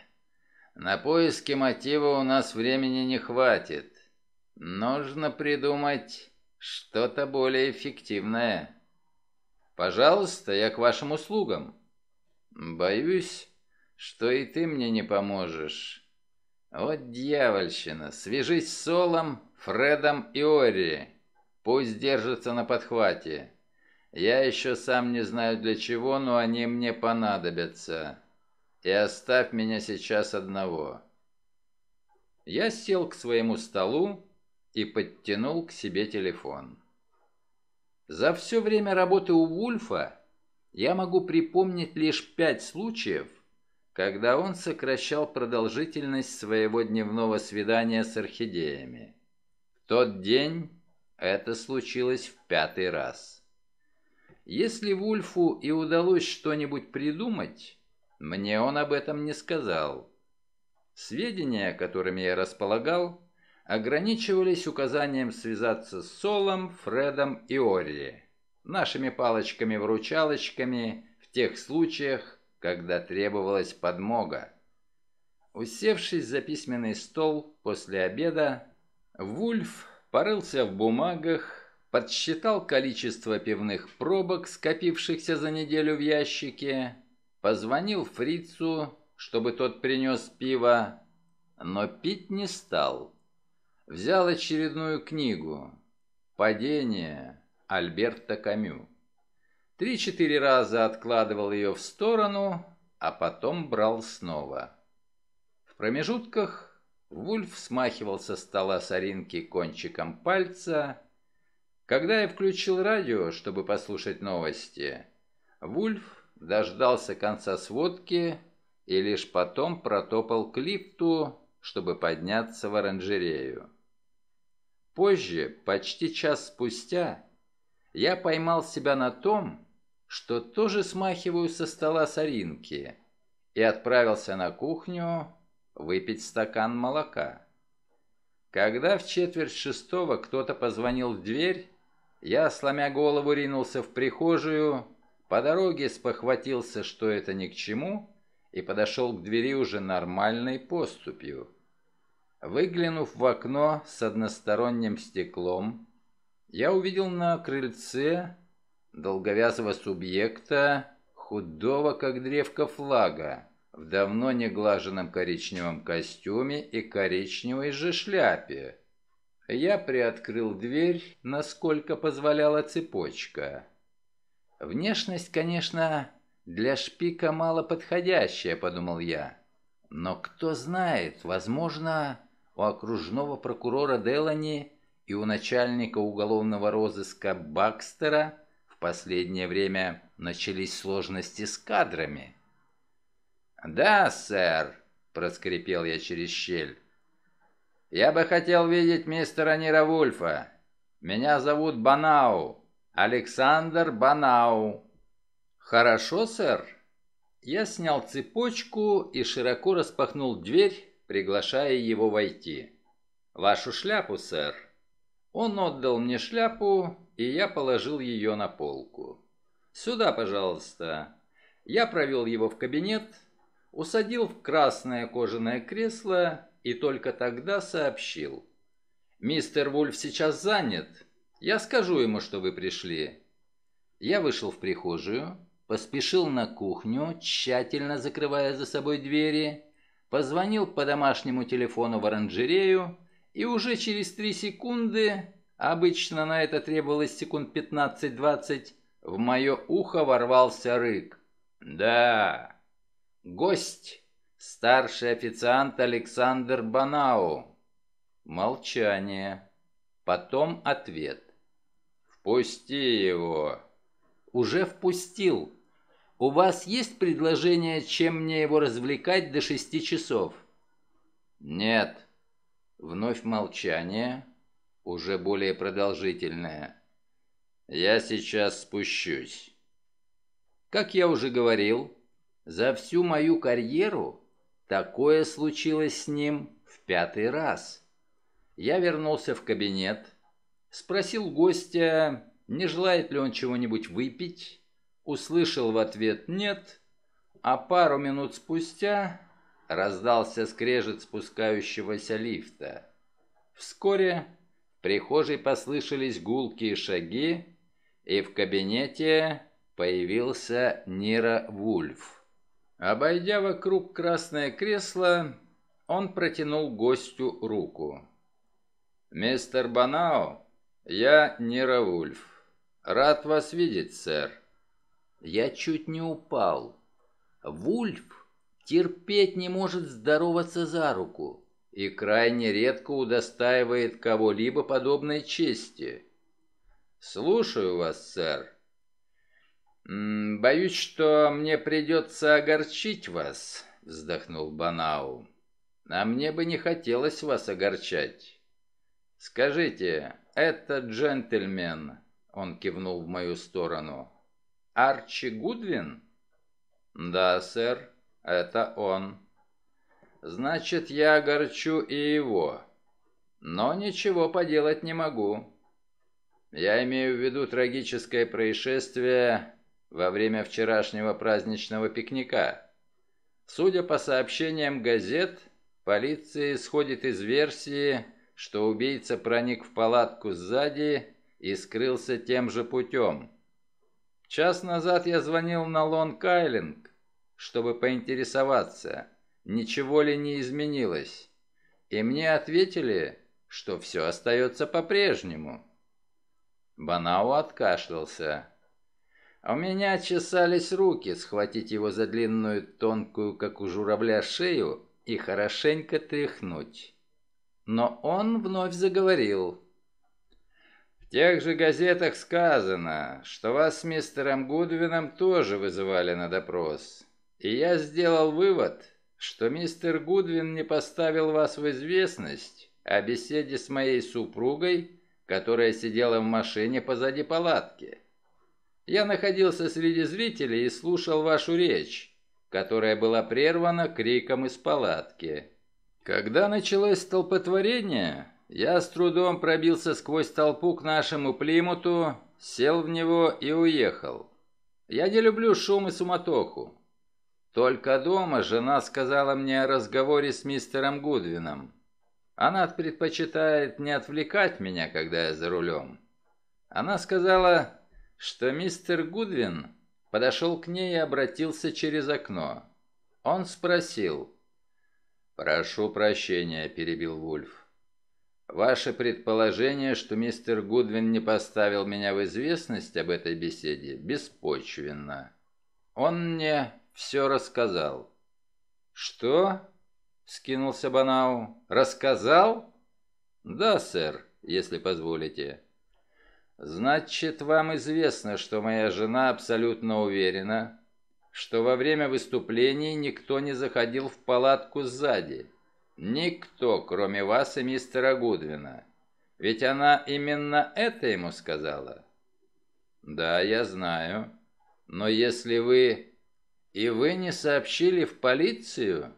На поиски мотива у нас времени не хватит. Нужно придумать что-то более эффективное. Пожалуйста, я к вашим услугам. Боюсь, что и ты мне не поможешь. Вот дьявольщина. Свяжись с Солом, Фредом и Ори. Пусть держатся на подхвате. Я еще сам не знаю для чего, но они мне понадобятся. И оставь меня сейчас одного. Я сел к своему столу и подтянул к себе телефон. За все время работы у Вульфа я могу припомнить лишь пять случаев, когда он сокращал продолжительность своего дневного свидания с орхидеями. В тот день это случилось в пятый раз. Если Вульфу и удалось что-нибудь придумать, мне он об этом не сказал. Сведения, которыми я располагал, ограничивались указанием связаться с Солом, Фредом и Орри, нашими палочками-вручалочками в тех случаях, когда требовалась подмога. Усевшись за письменный стол после обеда, Вульф порылся в бумагах, подсчитал количество пивных пробок, скопившихся за неделю в ящике, позвонил фрицу, чтобы тот принес пиво, но пить не стал взял очередную книгу «Падение» Альберта Камю. Три-четыре раза откладывал ее в сторону, а потом брал снова. В промежутках Вульф смахивал со стола соринки кончиком пальца. Когда я включил радио, чтобы послушать новости, Вульф дождался конца сводки и лишь потом протопал к лифту, чтобы подняться в оранжерею. Позже, почти час спустя, я поймал себя на том, что тоже смахиваю со стола соринки и отправился на кухню выпить стакан молока. Когда в четверть шестого кто-то позвонил в дверь, я, сломя голову, ринулся в прихожую, по дороге спохватился, что это ни к чему, и подошел к двери уже нормальной поступью. Выглянув в окно с односторонним стеклом, я увидел на крыльце долговязого субъекта, худого как древко флага, в давно неглаженном коричневом костюме и коричневой же шляпе. Я приоткрыл дверь, насколько позволяла цепочка. Внешность, конечно, для шпика мало подходящая, подумал я. Но кто знает, возможно, у окружного прокурора Делани и у начальника уголовного розыска Бакстера в последнее время начались сложности с кадрами. «Да, сэр», — проскрипел я через щель. «Я бы хотел видеть мистера Нира Вульфа. Меня зовут Банау, Александр Банау». «Хорошо, сэр». Я снял цепочку и широко распахнул дверь, приглашая его войти. «Вашу шляпу, сэр». Он отдал мне шляпу, и я положил ее на полку. «Сюда, пожалуйста». Я провел его в кабинет, усадил в красное кожаное кресло и только тогда сообщил. «Мистер Вульф сейчас занят. Я скажу ему, что вы пришли». Я вышел в прихожую, поспешил на кухню, тщательно закрывая за собой двери, позвонил по домашнему телефону в оранжерею, и уже через три секунды, обычно на это требовалось секунд 15-20, в мое ухо ворвался рык. «Да, гость, старший официант Александр Банау». Молчание. Потом ответ. «Впусти его». «Уже впустил». «У вас есть предложение, чем мне его развлекать до шести часов?» «Нет». Вновь молчание, уже более продолжительное. «Я сейчас спущусь». Как я уже говорил, за всю мою карьеру такое случилось с ним в пятый раз. Я вернулся в кабинет, спросил гостя, не желает ли он чего-нибудь выпить, услышал в ответ «нет», а пару минут спустя раздался скрежет спускающегося лифта. Вскоре в прихожей послышались гулкие шаги, и в кабинете появился Нира Вульф. Обойдя вокруг красное кресло, он протянул гостю руку. «Мистер Банао, я Нира Вульф. Рад вас видеть, сэр. Я чуть не упал. Вульф терпеть не может здороваться за руку и крайне редко удостаивает кого-либо подобной чести. Слушаю вас, сэр. «Боюсь, что мне придется огорчить вас», — вздохнул Банау. «А мне бы не хотелось вас огорчать. Скажите, этот джентльмен...» — он кивнул в мою сторону. Арчи Гудвин?» «Да, сэр, это он». «Значит, я огорчу и его. Но ничего поделать не могу. Я имею в виду трагическое происшествие во время вчерашнего праздничного пикника. Судя по сообщениям газет, полиция исходит из версии, что убийца проник в палатку сзади и скрылся тем же путем». Час назад я звонил на Лонг-Айленд, чтобы поинтересоваться, ничего ли не изменилось. И мне ответили, что все остается по-прежнему. Банау откашлялся. «А у меня чесались руки схватить его за длинную, тонкую, как у журавля, шею и хорошенько тряхнуть. Но он вновь заговорил. В тех же газетах сказано, что вас с мистером Гудвином тоже вызывали на допрос. И я сделал вывод, что мистер Гудвин не поставил вас в известность о беседе с моей супругой, которая сидела в машине позади палатки. Я находился среди зрителей и слушал вашу речь, которая была прервана криком из палатки. Когда началось столпотворение, я с трудом пробился сквозь толпу к нашему плимуту, сел в него и уехал. Я не люблю шум и суматоху. Только дома жена сказала мне о разговоре с мистером Гудвином. Она предпочитает не отвлекать меня, когда я за рулем. Она сказала, что мистер Гудвин подошел к ней и обратился через окно. Он спросил. «Прошу прощения», — перебил Вульф. Ваше предположение, что мистер Гудвин не поставил меня в известность об этой беседе, беспочвенно. Он мне все рассказал. Что? Скинулся Банау. Рассказал? Да, сэр, если позволите. Значит, вам известно, что моя жена абсолютно уверена, что во время выступлений никто не заходил в палатку сзади. Никто, кроме вас и мистера Гудвина. Ведь она именно это ему сказала. Да, я знаю. Но если вы... И вы не сообщили в полицию?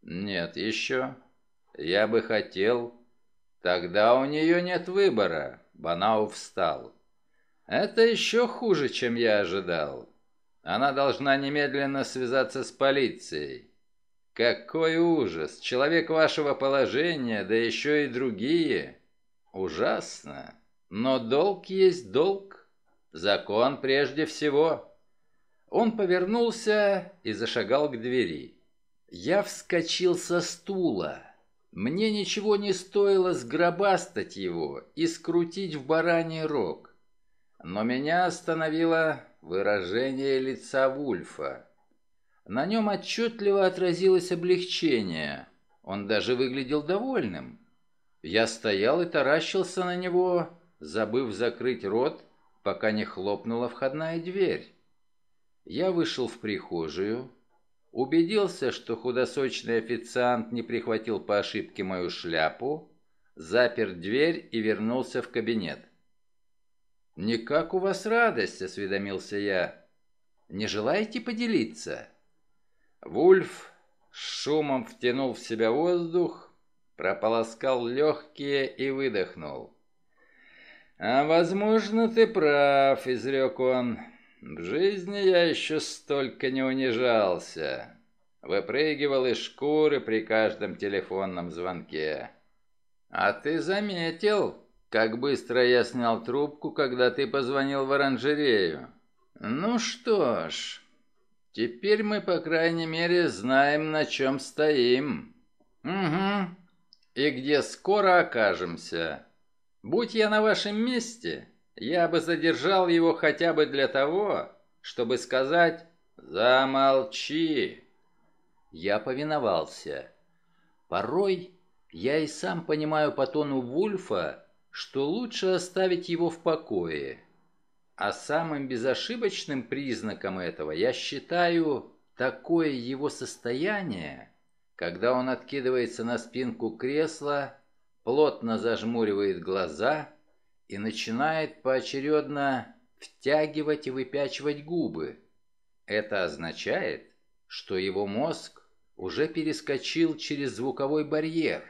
Нет еще. Я бы хотел... Тогда у нее нет выбора. Банау встал. Это еще хуже, чем я ожидал. Она должна немедленно связаться с полицией. Какой ужас! Человек вашего положения, да еще и другие. Ужасно. Но долг есть долг. Закон прежде всего. Он повернулся и зашагал к двери. Я вскочил со стула. Мне ничего не стоило сгробастать его и скрутить в бараний рог. Но меня остановило выражение лица Вульфа. На нем отчетливо отразилось облегчение. Он даже выглядел довольным. Я стоял и таращился на него, забыв закрыть рот, пока не хлопнула входная дверь. Я вышел в прихожую, убедился, что худосочный официант не прихватил по ошибке мою шляпу, запер дверь и вернулся в кабинет. «Никак у вас радость», — осведомился я. «Не желаете поделиться?» Вульф с шумом втянул в себя воздух, прополоскал легкие и выдохнул. «А, возможно, ты прав», — изрек он. «В жизни я еще столько не унижался». Выпрыгивал из шкуры при каждом телефонном звонке. «А ты заметил, как быстро я снял трубку, когда ты позвонил в оранжерею?» «Ну что ж, Теперь мы, по крайней мере, знаем, на чем стоим. Угу. И где скоро окажемся. Будь я на вашем месте, я бы задержал его хотя бы для того, чтобы сказать «замолчи». Я повиновался. Порой я и сам понимаю по тону Вульфа, что лучше оставить его в покое. А самым безошибочным признаком этого я считаю такое его состояние, когда он откидывается на спинку кресла, плотно зажмуривает глаза и начинает поочередно втягивать и выпячивать губы. Это означает, что его мозг уже перескочил через звуковой барьер.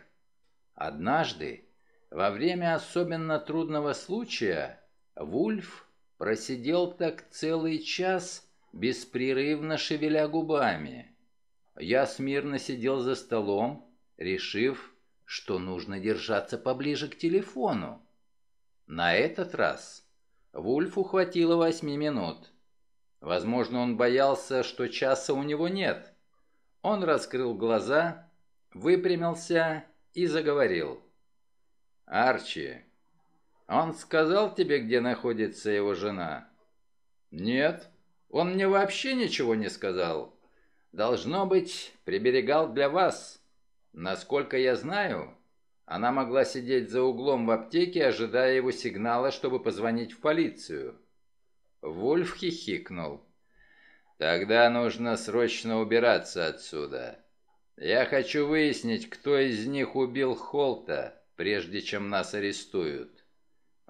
Однажды, во время особенно трудного случая, Вульф Просидел так целый час, беспрерывно шевеля губами. Я смирно сидел за столом, решив, что нужно держаться поближе к телефону. На этот раз Вульфу хватило восьми минут. Возможно, он боялся, что часа у него нет. Он раскрыл глаза, выпрямился и заговорил. «Арчи, он сказал тебе, где находится его жена? Нет. Он мне вообще ничего не сказал. Должно быть, приберегал для вас. Насколько я знаю, она могла сидеть за углом в аптеке, ожидая его сигнала, чтобы позвонить в полицию. Вульф хихикнул. Тогда нужно срочно убираться отсюда. Я хочу выяснить, кто из них убил Холта, прежде чем нас арестуют.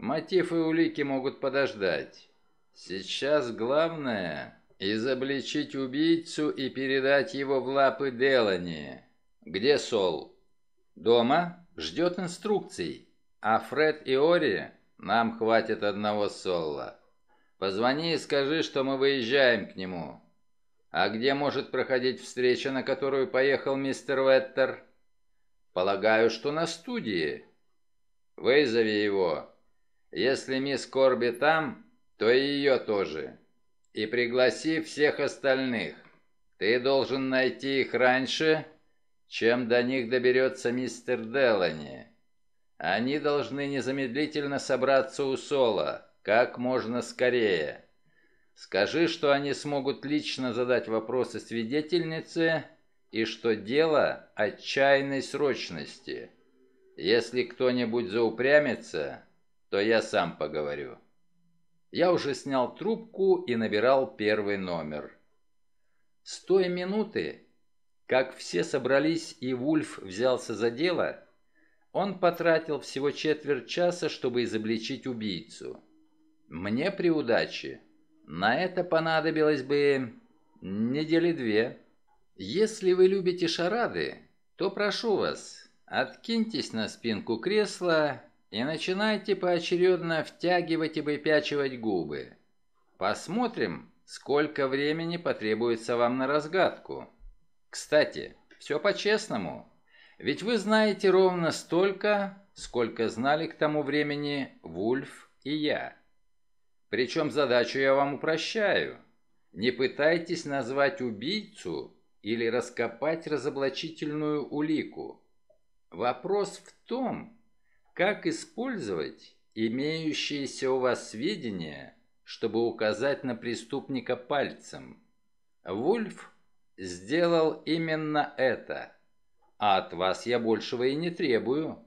Мотив и улики могут подождать. Сейчас главное – изобличить убийцу и передать его в лапы Делани. Где Сол? Дома? Ждет инструкций. А Фред и Ори? Нам хватит одного Солла. Позвони и скажи, что мы выезжаем к нему. А где может проходить встреча, на которую поехал мистер Веттер? Полагаю, что на студии. Вызови его. Если мисс Корби там, то и ее тоже. И пригласи всех остальных. Ты должен найти их раньше, чем до них доберется мистер Делани. Они должны незамедлительно собраться у Сола, как можно скорее. Скажи, что они смогут лично задать вопросы свидетельнице и что дело отчаянной срочности. Если кто-нибудь заупрямится, то я сам поговорю. Я уже снял трубку и набирал первый номер. С той минуты, как все собрались и Вульф взялся за дело, он потратил всего четверть часа, чтобы изобличить убийцу. Мне при удаче на это понадобилось бы недели две. Если вы любите шарады, то прошу вас, откиньтесь на спинку кресла и начинайте поочередно втягивать и выпячивать губы. Посмотрим, сколько времени потребуется вам на разгадку. Кстати, все по-честному. Ведь вы знаете ровно столько, сколько знали к тому времени Вульф и я. Причем задачу я вам упрощаю. Не пытайтесь назвать убийцу или раскопать разоблачительную улику. Вопрос в том, как использовать имеющиеся у вас сведения, чтобы указать на преступника пальцем? Вульф сделал именно это. А от вас я большего и не требую.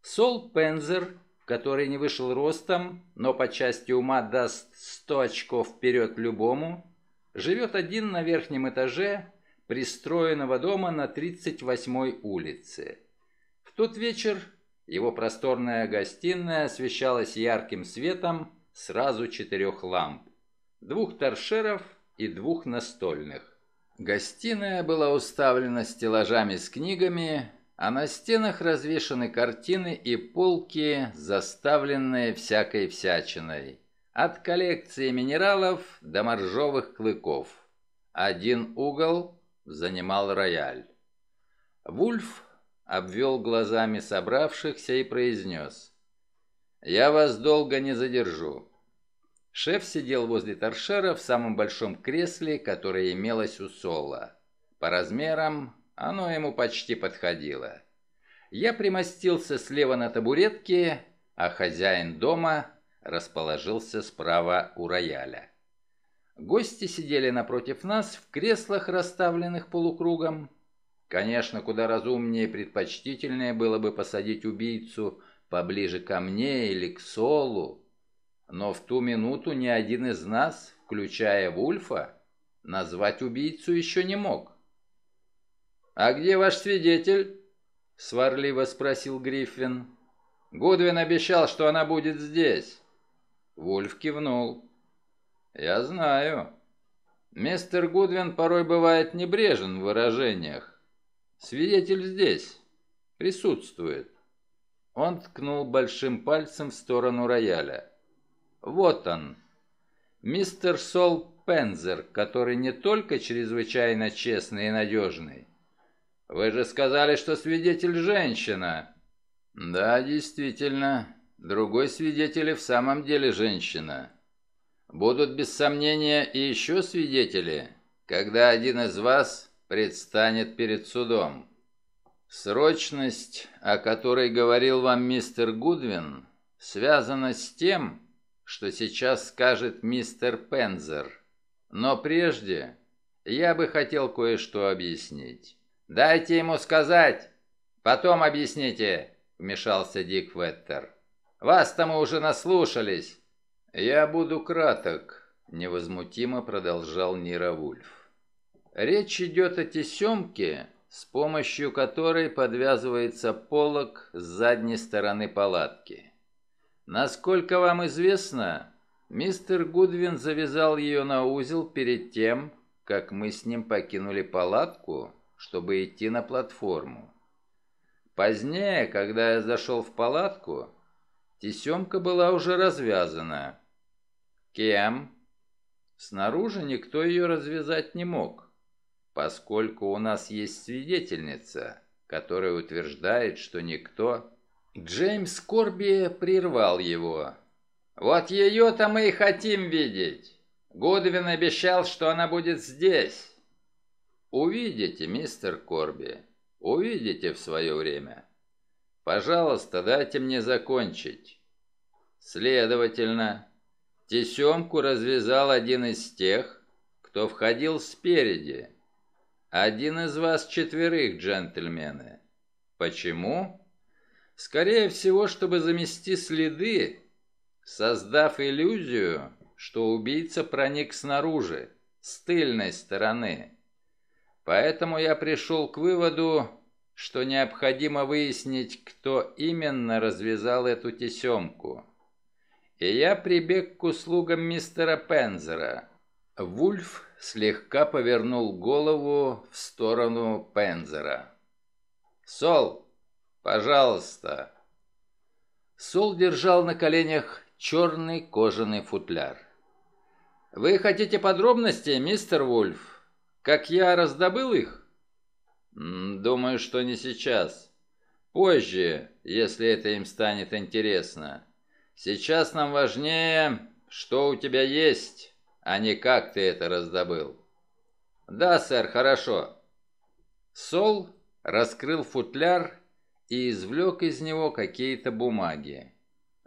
Сол Пензер, который не вышел ростом, но по части ума даст 100 очков вперед любому, живет один на верхнем этаже пристроенного дома на 38-й улице. В тот вечер его просторная гостиная освещалась ярким светом сразу четырех ламп. Двух торшеров и двух настольных. Гостиная была уставлена стеллажами с книгами, а на стенах развешаны картины и полки, заставленные всякой всячиной. От коллекции минералов до моржовых клыков. Один угол занимал рояль. Вульф обвел глазами собравшихся и произнес. «Я вас долго не задержу». Шеф сидел возле торшера в самом большом кресле, которое имелось у Соло. По размерам оно ему почти подходило. Я примостился слева на табуретке, а хозяин дома расположился справа у рояля. Гости сидели напротив нас в креслах, расставленных полукругом, Конечно, куда разумнее и предпочтительнее было бы посадить убийцу поближе ко мне или к Солу. Но в ту минуту ни один из нас, включая Вульфа, назвать убийцу еще не мог. «А где ваш свидетель?» — сварливо спросил Гриффин. «Гудвин обещал, что она будет здесь». Вульф кивнул. «Я знаю. Мистер Гудвин порой бывает небрежен в выражениях. «Свидетель здесь. Присутствует». Он ткнул большим пальцем в сторону рояля. «Вот он. Мистер Сол Пензер, который не только чрезвычайно честный и надежный. Вы же сказали, что свидетель женщина». «Да, действительно. Другой свидетель и в самом деле женщина». Будут без сомнения и еще свидетели, когда один из вас предстанет перед судом. Срочность, о которой говорил вам мистер Гудвин, связана с тем, что сейчас скажет мистер Пензер. Но прежде я бы хотел кое-что объяснить. Дайте ему сказать, потом объясните, вмешался Дик Веттер. Вас-то мы уже наслушались. Я буду краток, невозмутимо продолжал Нира Вульф. Речь идет о тесемке, с помощью которой подвязывается полог с задней стороны палатки. Насколько вам известно, мистер Гудвин завязал ее на узел перед тем, как мы с ним покинули палатку, чтобы идти на платформу. Позднее, когда я зашел в палатку, тесемка была уже развязана. Кем? Снаружи никто ее развязать не мог поскольку у нас есть свидетельница, которая утверждает, что никто...» Джеймс Корби прервал его. «Вот ее-то мы и хотим видеть. Гудвин обещал, что она будет здесь». «Увидите, мистер Корби, увидите в свое время. Пожалуйста, дайте мне закончить». Следовательно, тесемку развязал один из тех, кто входил спереди, один из вас четверых, джентльмены. Почему? Скорее всего, чтобы замести следы, создав иллюзию, что убийца проник снаружи, с тыльной стороны. Поэтому я пришел к выводу, что необходимо выяснить, кто именно развязал эту тесемку. И я прибег к услугам мистера Пензера. Вульф слегка повернул голову в сторону Пензера. «Сол, пожалуйста!» Сол держал на коленях черный кожаный футляр. «Вы хотите подробности, мистер Вульф? Как я раздобыл их?» «Думаю, что не сейчас. Позже, если это им станет интересно. Сейчас нам важнее, что у тебя есть» а не как ты это раздобыл. Да, сэр, хорошо. Сол раскрыл футляр и извлек из него какие-то бумаги.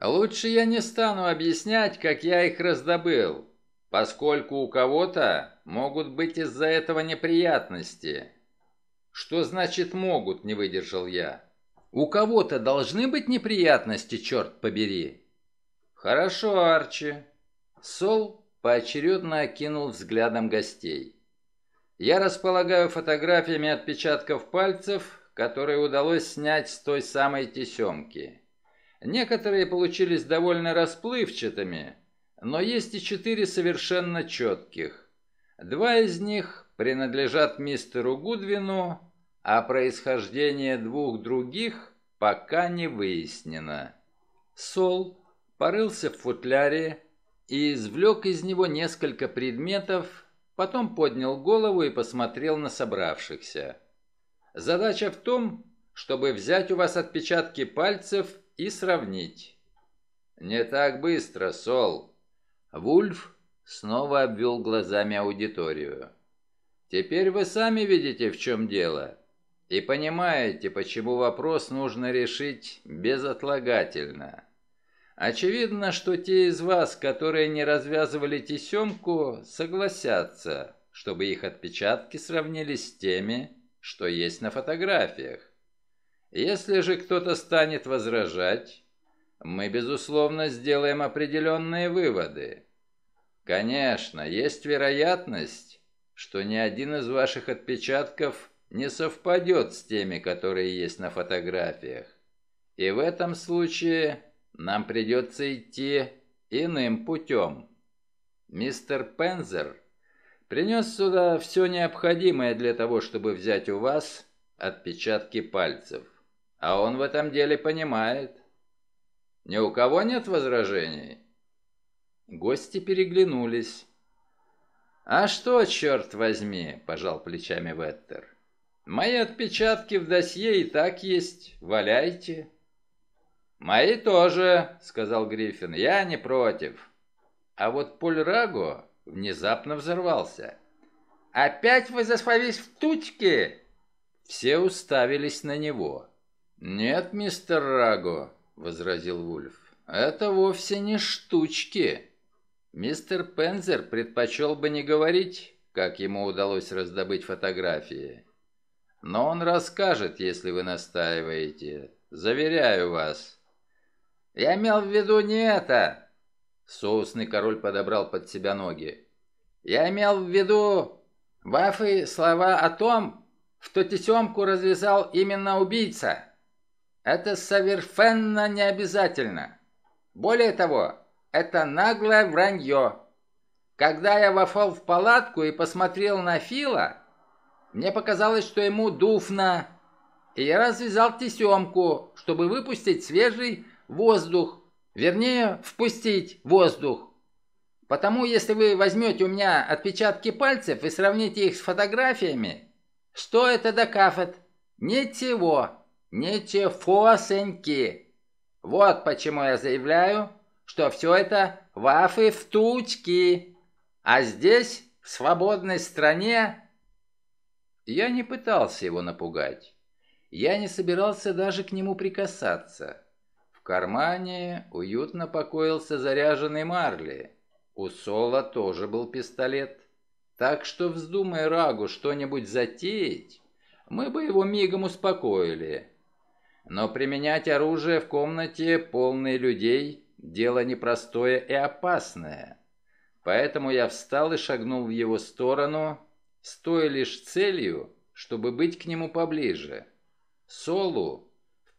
Лучше я не стану объяснять, как я их раздобыл, поскольку у кого-то могут быть из-за этого неприятности. Что значит могут, не выдержал я. У кого-то должны быть неприятности, черт побери. Хорошо, Арчи. Сол поочередно окинул взглядом гостей. Я располагаю фотографиями отпечатков пальцев, которые удалось снять с той самой тесемки. Некоторые получились довольно расплывчатыми, но есть и четыре совершенно четких. Два из них принадлежат мистеру Гудвину, а происхождение двух других пока не выяснено. Сол порылся в футляре, и извлек из него несколько предметов, потом поднял голову и посмотрел на собравшихся. Задача в том, чтобы взять у вас отпечатки пальцев и сравнить. Не так быстро, Сол. Вульф снова обвел глазами аудиторию. Теперь вы сами видите, в чем дело. И понимаете, почему вопрос нужно решить безотлагательно. Очевидно, что те из вас, которые не развязывали тесемку, согласятся, чтобы их отпечатки сравнились с теми, что есть на фотографиях. Если же кто-то станет возражать, мы, безусловно, сделаем определенные выводы. Конечно, есть вероятность, что ни один из ваших отпечатков не совпадет с теми, которые есть на фотографиях. И в этом случае нам придется идти иным путем. Мистер Пензер принес сюда все необходимое для того, чтобы взять у вас отпечатки пальцев. А он в этом деле понимает. Ни у кого нет возражений?» Гости переглянулись. «А что, черт возьми?» – пожал плечами Веттер. «Мои отпечатки в досье и так есть. Валяйте». «Мои тоже», — сказал Гриффин. «Я не против». А вот Поль Раго внезапно взорвался. «Опять вы засвались в тучке?» Все уставились на него. «Нет, мистер Раго», — возразил Вульф. «Это вовсе не штучки». Мистер Пензер предпочел бы не говорить, как ему удалось раздобыть фотографии. Но он расскажет, если вы настаиваете. Заверяю вас. Я имел в виду не это. Соусный король подобрал под себя ноги. Я имел в виду Вафы слова о том, что тесемку развязал именно убийца. Это совершенно не обязательно. Более того, это наглое вранье. Когда я вошел в палатку и посмотрел на Фила, мне показалось, что ему дуфно, и я развязал тесемку, чтобы выпустить свежий воздух. Вернее, впустить воздух. Потому если вы возьмете у меня отпечатки пальцев и сравните их с фотографиями, что это докафет? Ничего. Ничегосеньки. Вот почему я заявляю, что все это вафы в тучки. А здесь, в свободной стране... Я не пытался его напугать. Я не собирался даже к нему прикасаться. В кармане уютно покоился заряженный Марли. У Сола тоже был пистолет. Так что вздумай Рагу что-нибудь затеять, мы бы его мигом успокоили. Но применять оружие в комнате, полной людей, дело непростое и опасное. Поэтому я встал и шагнул в его сторону, с той лишь целью, чтобы быть к нему поближе. Солу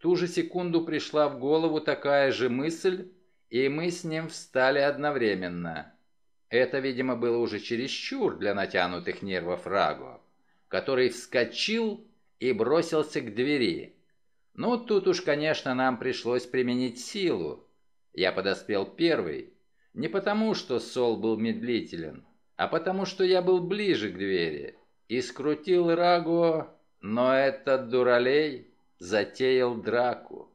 ту же секунду пришла в голову такая же мысль, и мы с ним встали одновременно. Это, видимо, было уже чересчур для натянутых нервов Раго, который вскочил и бросился к двери. Ну, тут уж, конечно, нам пришлось применить силу. Я подоспел первый, не потому, что Сол был медлителен, а потому, что я был ближе к двери и скрутил Раго, но этот дуралей затеял драку.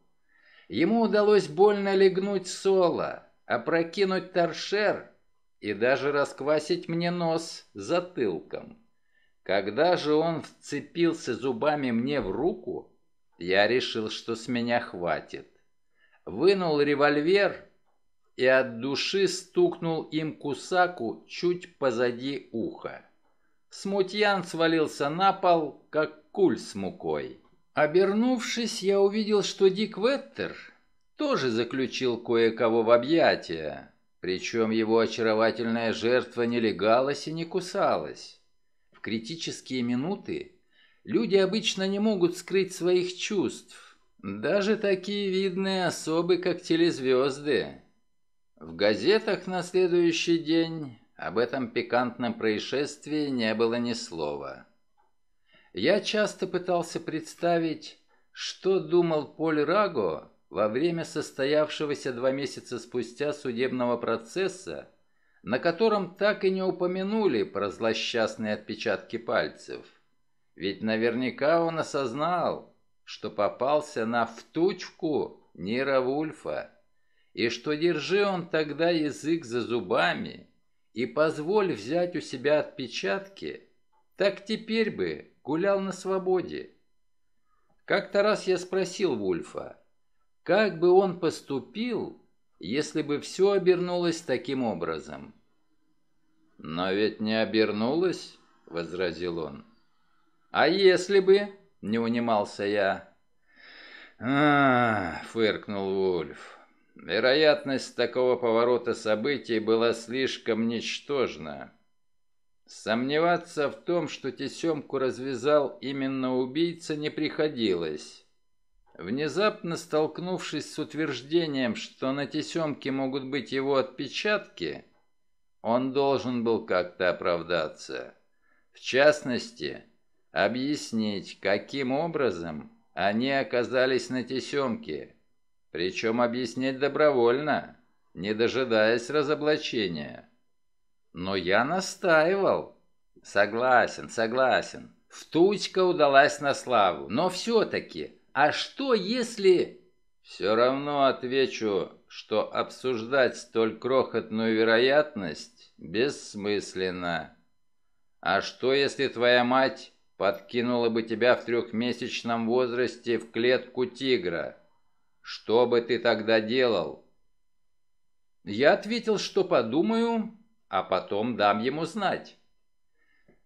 Ему удалось больно легнуть Соло, опрокинуть торшер и даже расквасить мне нос затылком. Когда же он вцепился зубами мне в руку, я решил, что с меня хватит. Вынул револьвер и от души стукнул им кусаку чуть позади уха. Смутьян свалился на пол, как куль с мукой. Обернувшись, я увидел, что Дик Веттер тоже заключил кое-кого в объятия, причем его очаровательная жертва не легалась и не кусалась. В критические минуты люди обычно не могут скрыть своих чувств, даже такие видные особы, как телезвезды. В газетах на следующий день об этом пикантном происшествии не было ни слова. Я часто пытался представить, что думал Поль Раго во время состоявшегося два месяца спустя судебного процесса, на котором так и не упомянули про злосчастные отпечатки пальцев. Ведь наверняка он осознал, что попался на втучку Нира Вульфа, и что держи он тогда язык за зубами и позволь взять у себя отпечатки, так теперь бы Гулял на свободе. Как-то раз я спросил Вульфа, как бы он поступил, если бы все обернулось таким образом? «Но ведь не обернулось», — возразил он. «А если бы?» — не унимался я. «А, фыркнул Вульф. «Вероятность такого поворота событий была слишком ничтожна. Сомневаться в том, что тесемку развязал именно убийца, не приходилось. Внезапно столкнувшись с утверждением, что на тесемке могут быть его отпечатки, он должен был как-то оправдаться. В частности, объяснить, каким образом они оказались на тесемке. Причем объяснить добровольно, не дожидаясь разоблачения. Но я настаивал. Согласен, согласен. Втучка удалась на славу. Но все-таки, а что если... Все равно отвечу, что обсуждать столь крохотную вероятность бессмысленно. А что, если твоя мать подкинула бы тебя в трехмесячном возрасте в клетку тигра? Что бы ты тогда делал? Я ответил, что подумаю, а потом дам ему знать.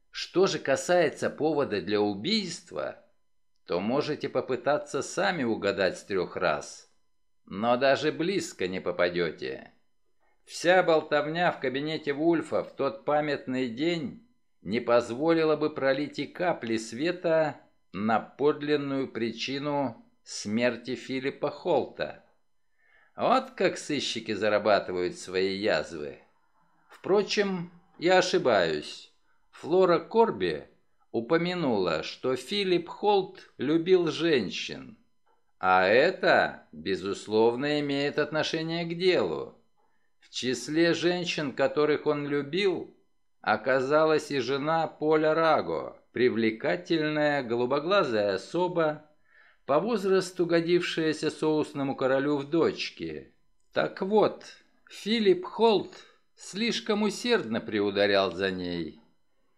Что же касается повода для убийства, то можете попытаться сами угадать с трех раз, но даже близко не попадете. Вся болтовня в кабинете Вульфа в тот памятный день не позволила бы пролить и капли света на подлинную причину смерти Филиппа Холта. Вот как сыщики зарабатывают свои язвы. Впрочем, я ошибаюсь. Флора Корби упомянула, что Филипп Холт любил женщин. А это, безусловно, имеет отношение к делу. В числе женщин, которых он любил, оказалась и жена Поля Раго, привлекательная, голубоглазая особа, по возрасту годившаяся соусному королю в дочке. Так вот, Филипп Холт слишком усердно приударял за ней.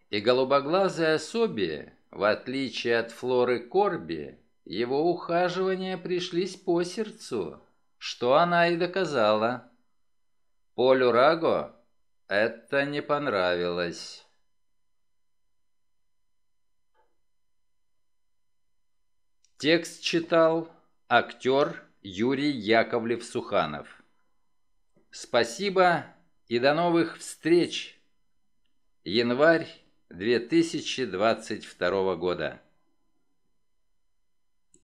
И голубоглазые особи, в отличие от Флоры Корби, его ухаживания пришлись по сердцу, что она и доказала. Полю Раго это не понравилось. Текст читал актер Юрий Яковлев-Суханов. Спасибо и до новых встреч! Январь 2022 года.